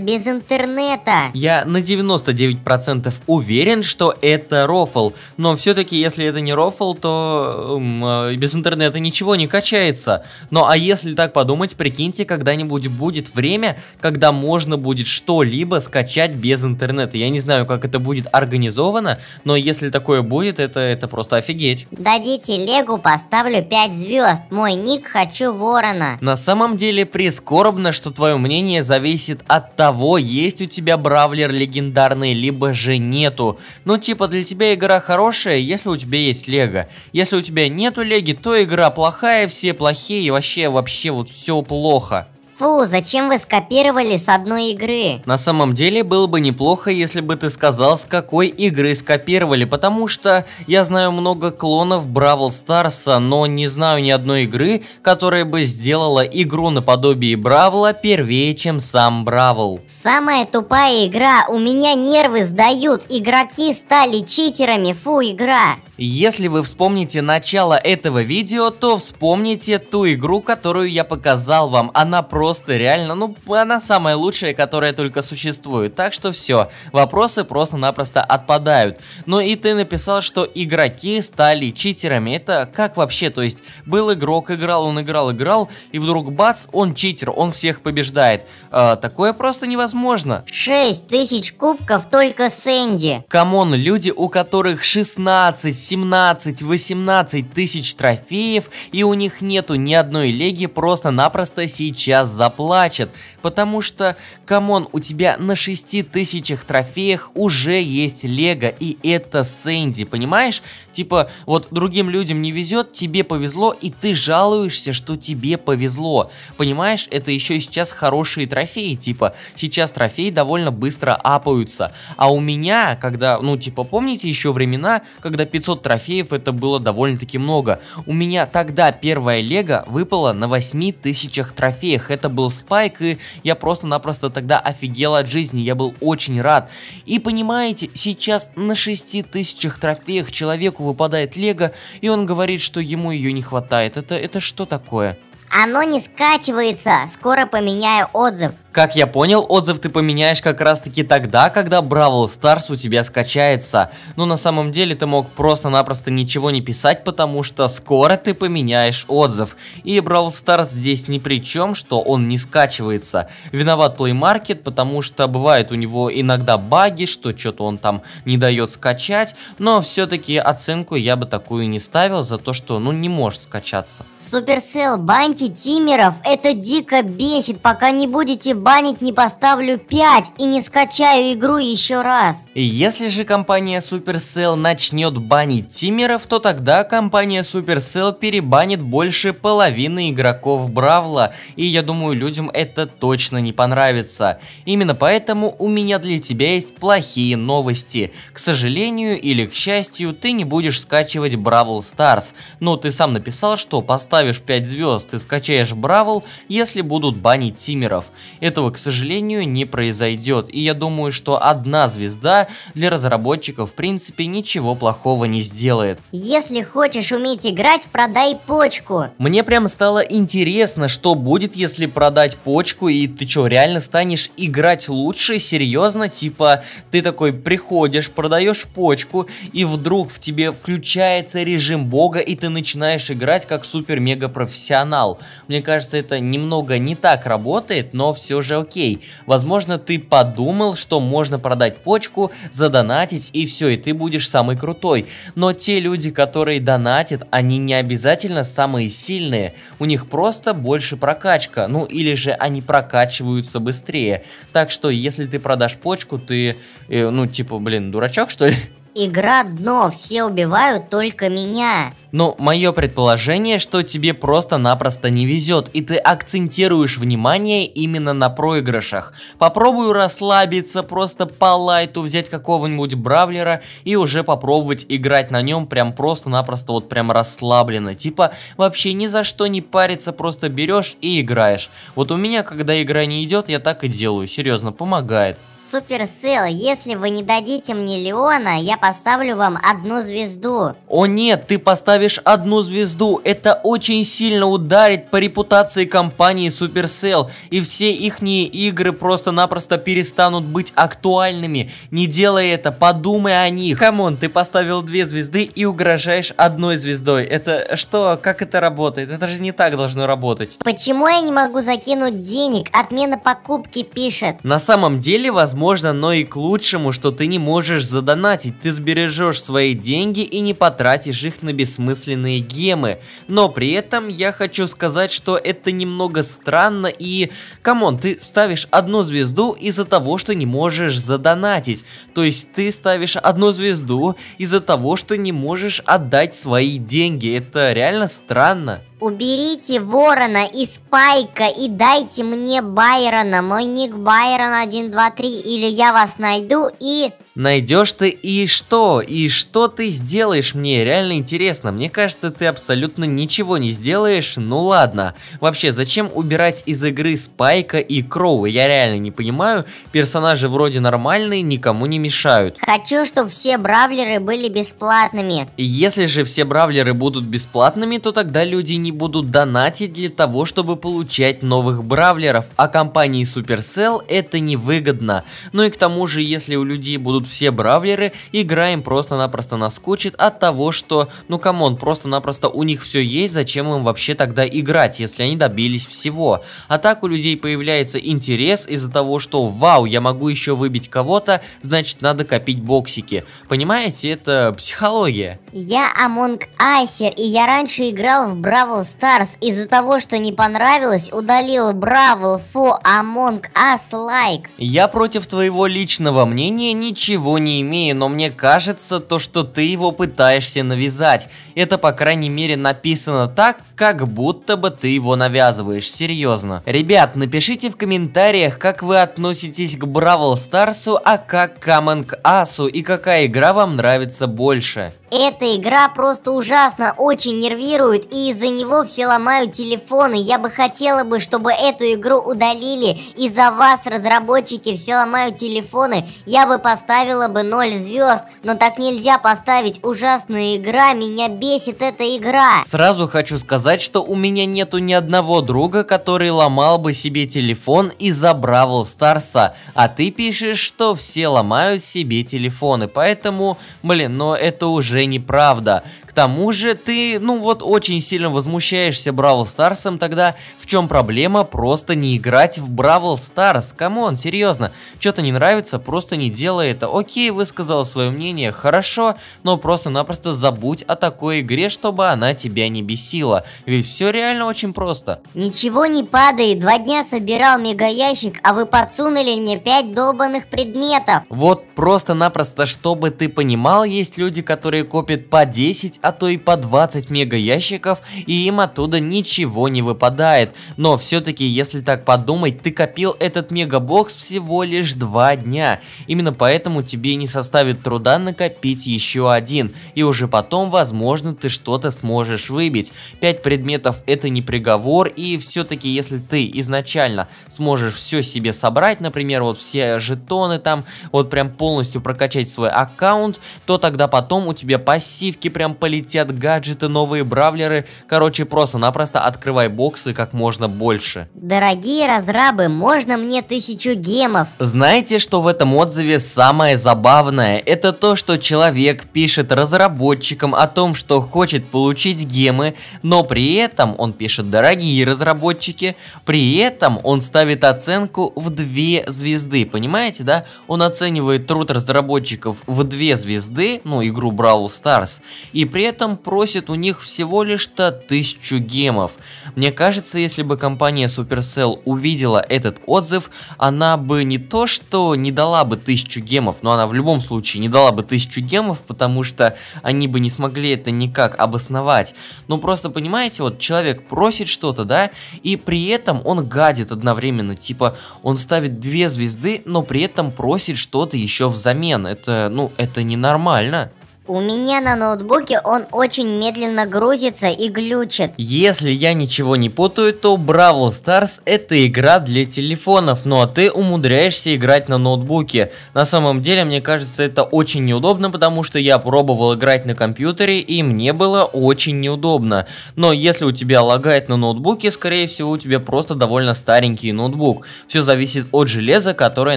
без интернета. Я на 99% уверен, что это рофл, но все-таки, если это не рофл, то эм, без интернета ничего не качается. Ну а если так подумать, прикиньте, когда-нибудь будет время, когда можно будет что-либо скачать без интернета. Я не знаю, как это будет организовано, но если такое будет, это, это просто офигеть. Дадите Легу, поставлю 5 звезд. Мой ник хочу ворона. На самом деле прискорбно, что твое мнение за зависит от того, есть у тебя бравлер легендарный, либо же нету. Ну, типа, для тебя игра хорошая, если у тебя есть лего. Если у тебя нету леги, то игра плохая, все плохие, и вообще, вообще вот все плохо. Фу, зачем вы скопировали с одной игры? На самом деле было бы неплохо, если бы ты сказал, с какой игры скопировали, потому что я знаю много клонов Бравл Старса, но не знаю ни одной игры, которая бы сделала игру наподобие Бравла первее, чем сам Бравл. Самая тупая игра, у меня нервы сдают, игроки стали читерами, фу, игра. Если вы вспомните начало этого видео, то вспомните ту игру, которую я показал вам. Она просто реально, ну, она самая лучшая, которая только существует. Так что все, вопросы просто-напросто отпадают. Ну и ты написал, что игроки стали читерами. Это как вообще? То есть, был игрок, играл, он играл, играл, и вдруг бац, он читер, он всех побеждает. Э, такое просто невозможно. 6 тысяч кубков только Сэнди. Камон, люди, у которых 16 17-18 тысяч трофеев, и у них нету ни одной леги, просто-напросто сейчас заплачет. Потому что, камон, у тебя на 6 тысячах трофеях уже есть лего, и это Сэнди, понимаешь? Типа, вот другим людям не везет, тебе повезло, и ты жалуешься, что тебе повезло. Понимаешь, это еще сейчас хорошие трофеи, типа, сейчас трофеи довольно быстро апаются. А у меня, когда, ну, типа, помните еще времена, когда 500 500 трофеев это было довольно-таки много. У меня тогда первая лего выпала на 8000 трофеях. Это был спайк, и я просто-напросто тогда офигел от жизни, я был очень рад. И понимаете, сейчас на 6000 трофеях человеку выпадает лего, и он говорит, что ему ее не хватает. Это, это что такое? Оно не скачивается, скоро поменяю отзыв. Как я понял, отзыв ты поменяешь как раз таки тогда, когда Бравл Старс у тебя скачается. Но ну, на самом деле ты мог просто-напросто ничего не писать, потому что скоро ты поменяешь отзыв. И Бравл Старс здесь ни при чем, что он не скачивается. Виноват Play Market, потому что бывает у него иногда баги, что что-то он там не дает скачать. Но все-таки оценку я бы такую не ставил за то, что ну не может скачаться. Суперсел, баньте Слушайте, Тимеров, это дико бесит. Пока не будете банить, не поставлю 5 и не скачаю игру еще раз. если же компания Supercell начнет банить Тимеров, то тогда компания Supercell перебанит больше половины игроков Бравла. И я думаю, людям это точно не понравится. Именно поэтому у меня для тебя есть плохие новости. К сожалению или к счастью, ты не будешь скачивать Бравл Старс. Но ты сам написал, что поставишь 5 звезд и скачаешь Бравл, если будут банить тиммеров. Этого, к сожалению, не произойдет, и я думаю, что одна звезда для разработчиков в принципе ничего плохого не сделает. Если хочешь уметь играть, продай почку. Мне прям стало интересно, что будет, если продать почку, и ты что, реально станешь играть лучше, серьезно, типа, ты такой приходишь, продаешь почку, и вдруг в тебе включается режим бога, и ты начинаешь играть как супер-мега профессионал. Мне кажется, это немного не так работает, но все же окей. Возможно, ты подумал, что можно продать почку, задонатить и все, и ты будешь самый крутой. Но те люди, которые донатят, они не обязательно самые сильные. У них просто больше прокачка, ну или же они прокачиваются быстрее. Так что, если ты продашь почку, ты, э, ну типа, блин, дурачок что ли? Игра дно, все убивают только меня. Ну, мое предположение, что тебе просто-напросто не везет, и ты акцентируешь внимание именно на проигрышах. Попробую расслабиться, просто по лайту взять какого-нибудь бравлера и уже попробовать играть на нем прям просто-напросто вот прям расслабленно. Типа вообще ни за что не париться, просто берешь и играешь. Вот у меня, когда игра не идет, я так и делаю, серьезно, помогает. Суперсел, если вы не дадите мне Леона, я поставлю вам одну звезду. О нет, ты поставишь одну звезду. Это очень сильно ударит по репутации компании Суперсел. И все их игры просто-напросто перестанут быть актуальными. Не делай это, подумай о них. Камон, ты поставил две звезды и угрожаешь одной звездой. Это что? Как это работает? Это же не так должно работать. Почему я не могу закинуть денег? Отмена покупки пишет. На самом деле, возможно, можно, но и к лучшему, что ты не можешь задонатить, ты сбережешь свои деньги и не потратишь их на бессмысленные гемы. Но при этом я хочу сказать, что это немного странно и... Камон, ты ставишь одну звезду из-за того, что не можешь задонатить. То есть ты ставишь одну звезду из-за того, что не можешь отдать свои деньги. Это реально странно. Уберите Ворона и Спайка и дайте мне Байрона. Мой ник Байрон 123 или я вас найду и найдешь ты и что, и что ты сделаешь мне, реально интересно. Мне кажется, ты абсолютно ничего не сделаешь, ну ладно. Вообще, зачем убирать из игры Спайка и Кроу? Я реально не понимаю, персонажи вроде нормальные, никому не мешают. Хочу, чтобы все бравлеры были бесплатными. Если же все бравлеры будут бесплатными, то тогда люди не будут донатить для того, чтобы получать новых бравлеров, а компании Supercell это невыгодно. Ну и к тому же, если у людей будут тут все бравлеры, игра им просто-напросто наскучит от того, что, ну камон, просто-напросто у них все есть, зачем им вообще тогда играть, если они добились всего. А так у людей появляется интерес из-за того, что вау, я могу еще выбить кого-то, значит надо копить боксики. Понимаете, это психология. Я Among Асер, и я раньше играл в Бравл Старс. Из-за того, что не понравилось, удалил Бравл, Фо Among Us, лайк. Like. Я против твоего личного мнения ничего ничего не имею, но мне кажется, то, что ты его пытаешься навязать. Это, по крайней мере, написано так, как будто бы ты его навязываешь, серьезно. Ребят, напишите в комментариях, как вы относитесь к Бравл Старсу, а как к к Асу, и какая игра вам нравится больше. Эта игра просто ужасно очень нервирует, и из-за него все ломают телефоны. Я бы хотела бы, чтобы эту игру удалили. Из-за вас, разработчики, все ломают телефоны. Я бы поставила бы 0 звезд, но так нельзя поставить. Ужасная игра, меня бесит эта игра. Сразу хочу сказать, что у меня нету ни одного друга, который ломал бы себе телефон из-за Бравл Старса. А ты пишешь, что все ломают себе телефоны. Поэтому, блин, но это уже неправда. К тому же ты, ну вот, очень сильно возмущаешься Бравл Старсом тогда. В чем проблема просто не играть в Бравл Старс? Камон, серьезно. Что-то не нравится, просто не делай это. Окей, высказала свое мнение, хорошо, но просто-напросто забудь о такой игре, чтобы она тебя не бесила. Ведь все реально очень просто. Ничего не падает, два дня собирал мегаящик, а вы подсунули мне пять долбанных предметов. Вот просто-напросто, чтобы ты понимал, есть люди, которые копят по 10 а то и по 20 мега ящиков, и им оттуда ничего не выпадает. Но все-таки, если так подумать, ты копил этот мегабокс всего лишь 2 дня. Именно поэтому тебе не составит труда накопить еще один, и уже потом, возможно, ты что-то сможешь выбить. 5 предметов это не приговор, и все-таки, если ты изначально сможешь все себе собрать, например, вот все жетоны там, вот прям полностью прокачать свой аккаунт, то тогда потом у тебя пассивки прям полетят летят гаджеты, новые бравлеры. Короче, просто-напросто открывай боксы как можно больше. Дорогие разрабы, можно мне тысячу гемов? Знаете, что в этом отзыве самое забавное? Это то, что человек пишет разработчикам о том, что хочет получить гемы, но при этом он пишет «дорогие разработчики», при этом он ставит оценку в две звезды, понимаете, да? Он оценивает труд разработчиков в две звезды, ну, игру Brawl Stars, и при при этом просит у них всего лишь-то 1000 гемов. Мне кажется, если бы компания Supercell увидела этот отзыв, она бы не то что не дала бы 1000 гемов, но она в любом случае не дала бы 1000 гемов, потому что они бы не смогли это никак обосновать. Ну просто понимаете, вот человек просит что-то, да, и при этом он гадит одновременно, типа он ставит две звезды, но при этом просит что-то еще взамен. Это, ну, это ненормально. У меня на ноутбуке он очень медленно грузится и глючит. Если я ничего не путаю, то Бравл Старс это игра для телефонов, ну а ты умудряешься играть на ноутбуке. На самом деле, мне кажется, это очень неудобно, потому что я пробовал играть на компьютере и мне было очень неудобно. Но если у тебя лагает на ноутбуке, скорее всего у тебя просто довольно старенький ноутбук. Все зависит от железа, которое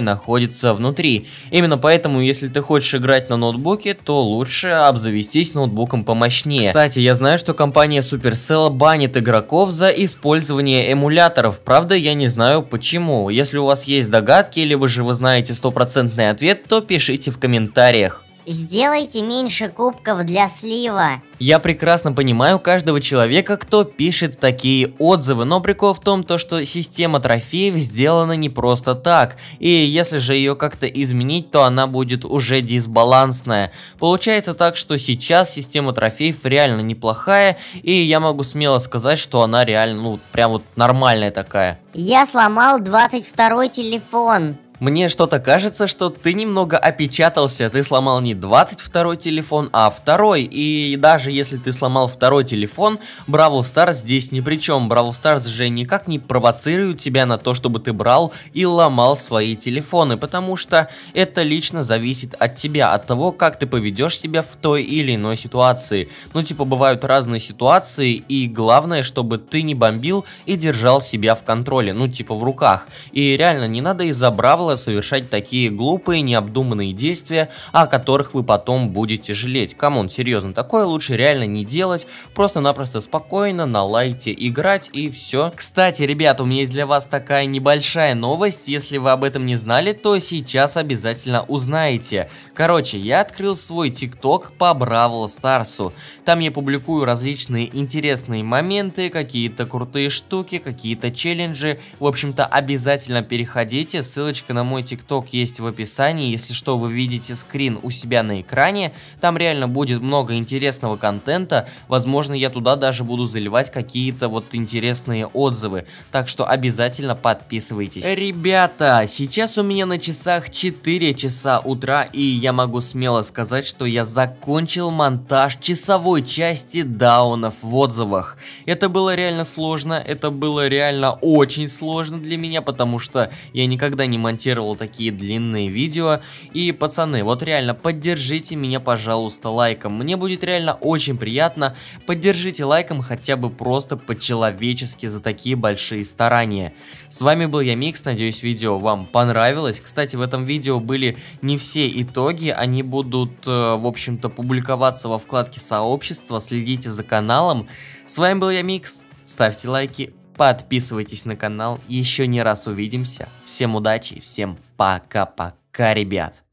находится внутри. Именно поэтому, если ты хочешь играть на ноутбуке, то лучше получше, обзавестись ноутбуком помощнее. Кстати, я знаю, что компания Supercell банит игроков за использование эмуляторов, правда я не знаю почему. Если у вас есть догадки, либо же вы знаете стопроцентный ответ, то пишите в комментариях. Сделайте меньше кубков для слива. Я прекрасно понимаю каждого человека, кто пишет такие отзывы, но прикол в том, то, что система трофеев сделана не просто так, и если же ее как-то изменить, то она будет уже дисбалансная. Получается так, что сейчас система трофеев реально неплохая, и я могу смело сказать, что она реально, ну, прям вот нормальная такая. Я сломал 22 телефон. Мне что-то кажется, что ты немного опечатался, ты сломал не 22 телефон, а второй, и даже если ты сломал второй телефон, Бравл Старс здесь ни при чем, Бравл Старс же никак не провоцирует тебя на то, чтобы ты брал и ломал свои телефоны, потому что это лично зависит от тебя, от того, как ты поведешь себя в той или иной ситуации. Ну типа бывают разные ситуации, и главное, чтобы ты не бомбил и держал себя в контроле, ну типа в руках. И реально не надо из-за Бравла стимула совершать такие глупые, необдуманные действия, о которых вы потом будете жалеть. Камон, серьезно, такое лучше реально не делать, просто-напросто спокойно на лайте играть и все. Кстати, ребят, у меня есть для вас такая небольшая новость, если вы об этом не знали, то сейчас обязательно узнаете. Короче, я открыл свой тикток по Бравл Старсу. Там я публикую различные интересные моменты, какие-то крутые штуки, какие-то челленджи. В общем-то, обязательно переходите, ссылочка на мой ТикТок есть в описании. Если что, вы видите скрин у себя на экране. Там реально будет много интересного контента. Возможно, я туда даже буду заливать какие-то вот интересные отзывы. Так что обязательно подписывайтесь. Ребята, сейчас у меня на часах 4 часа утра, и я могу смело сказать, что я закончил монтаж часовой части даунов в отзывах. Это было реально сложно, это было реально очень сложно для меня, потому что я никогда не монтировал монтировал такие длинные видео. И, пацаны, вот реально, поддержите меня, пожалуйста, лайком. Мне будет реально очень приятно. Поддержите лайком хотя бы просто по-человечески за такие большие старания. С вами был я, Микс. Надеюсь, видео вам понравилось. Кстати, в этом видео были не все итоги. Они будут, э, в общем-то, публиковаться во вкладке сообщества. Следите за каналом. С вами был я, Микс. Ставьте лайки, подписывайтесь на канал, еще не раз увидимся. Всем удачи, всем пока-пока, ребят.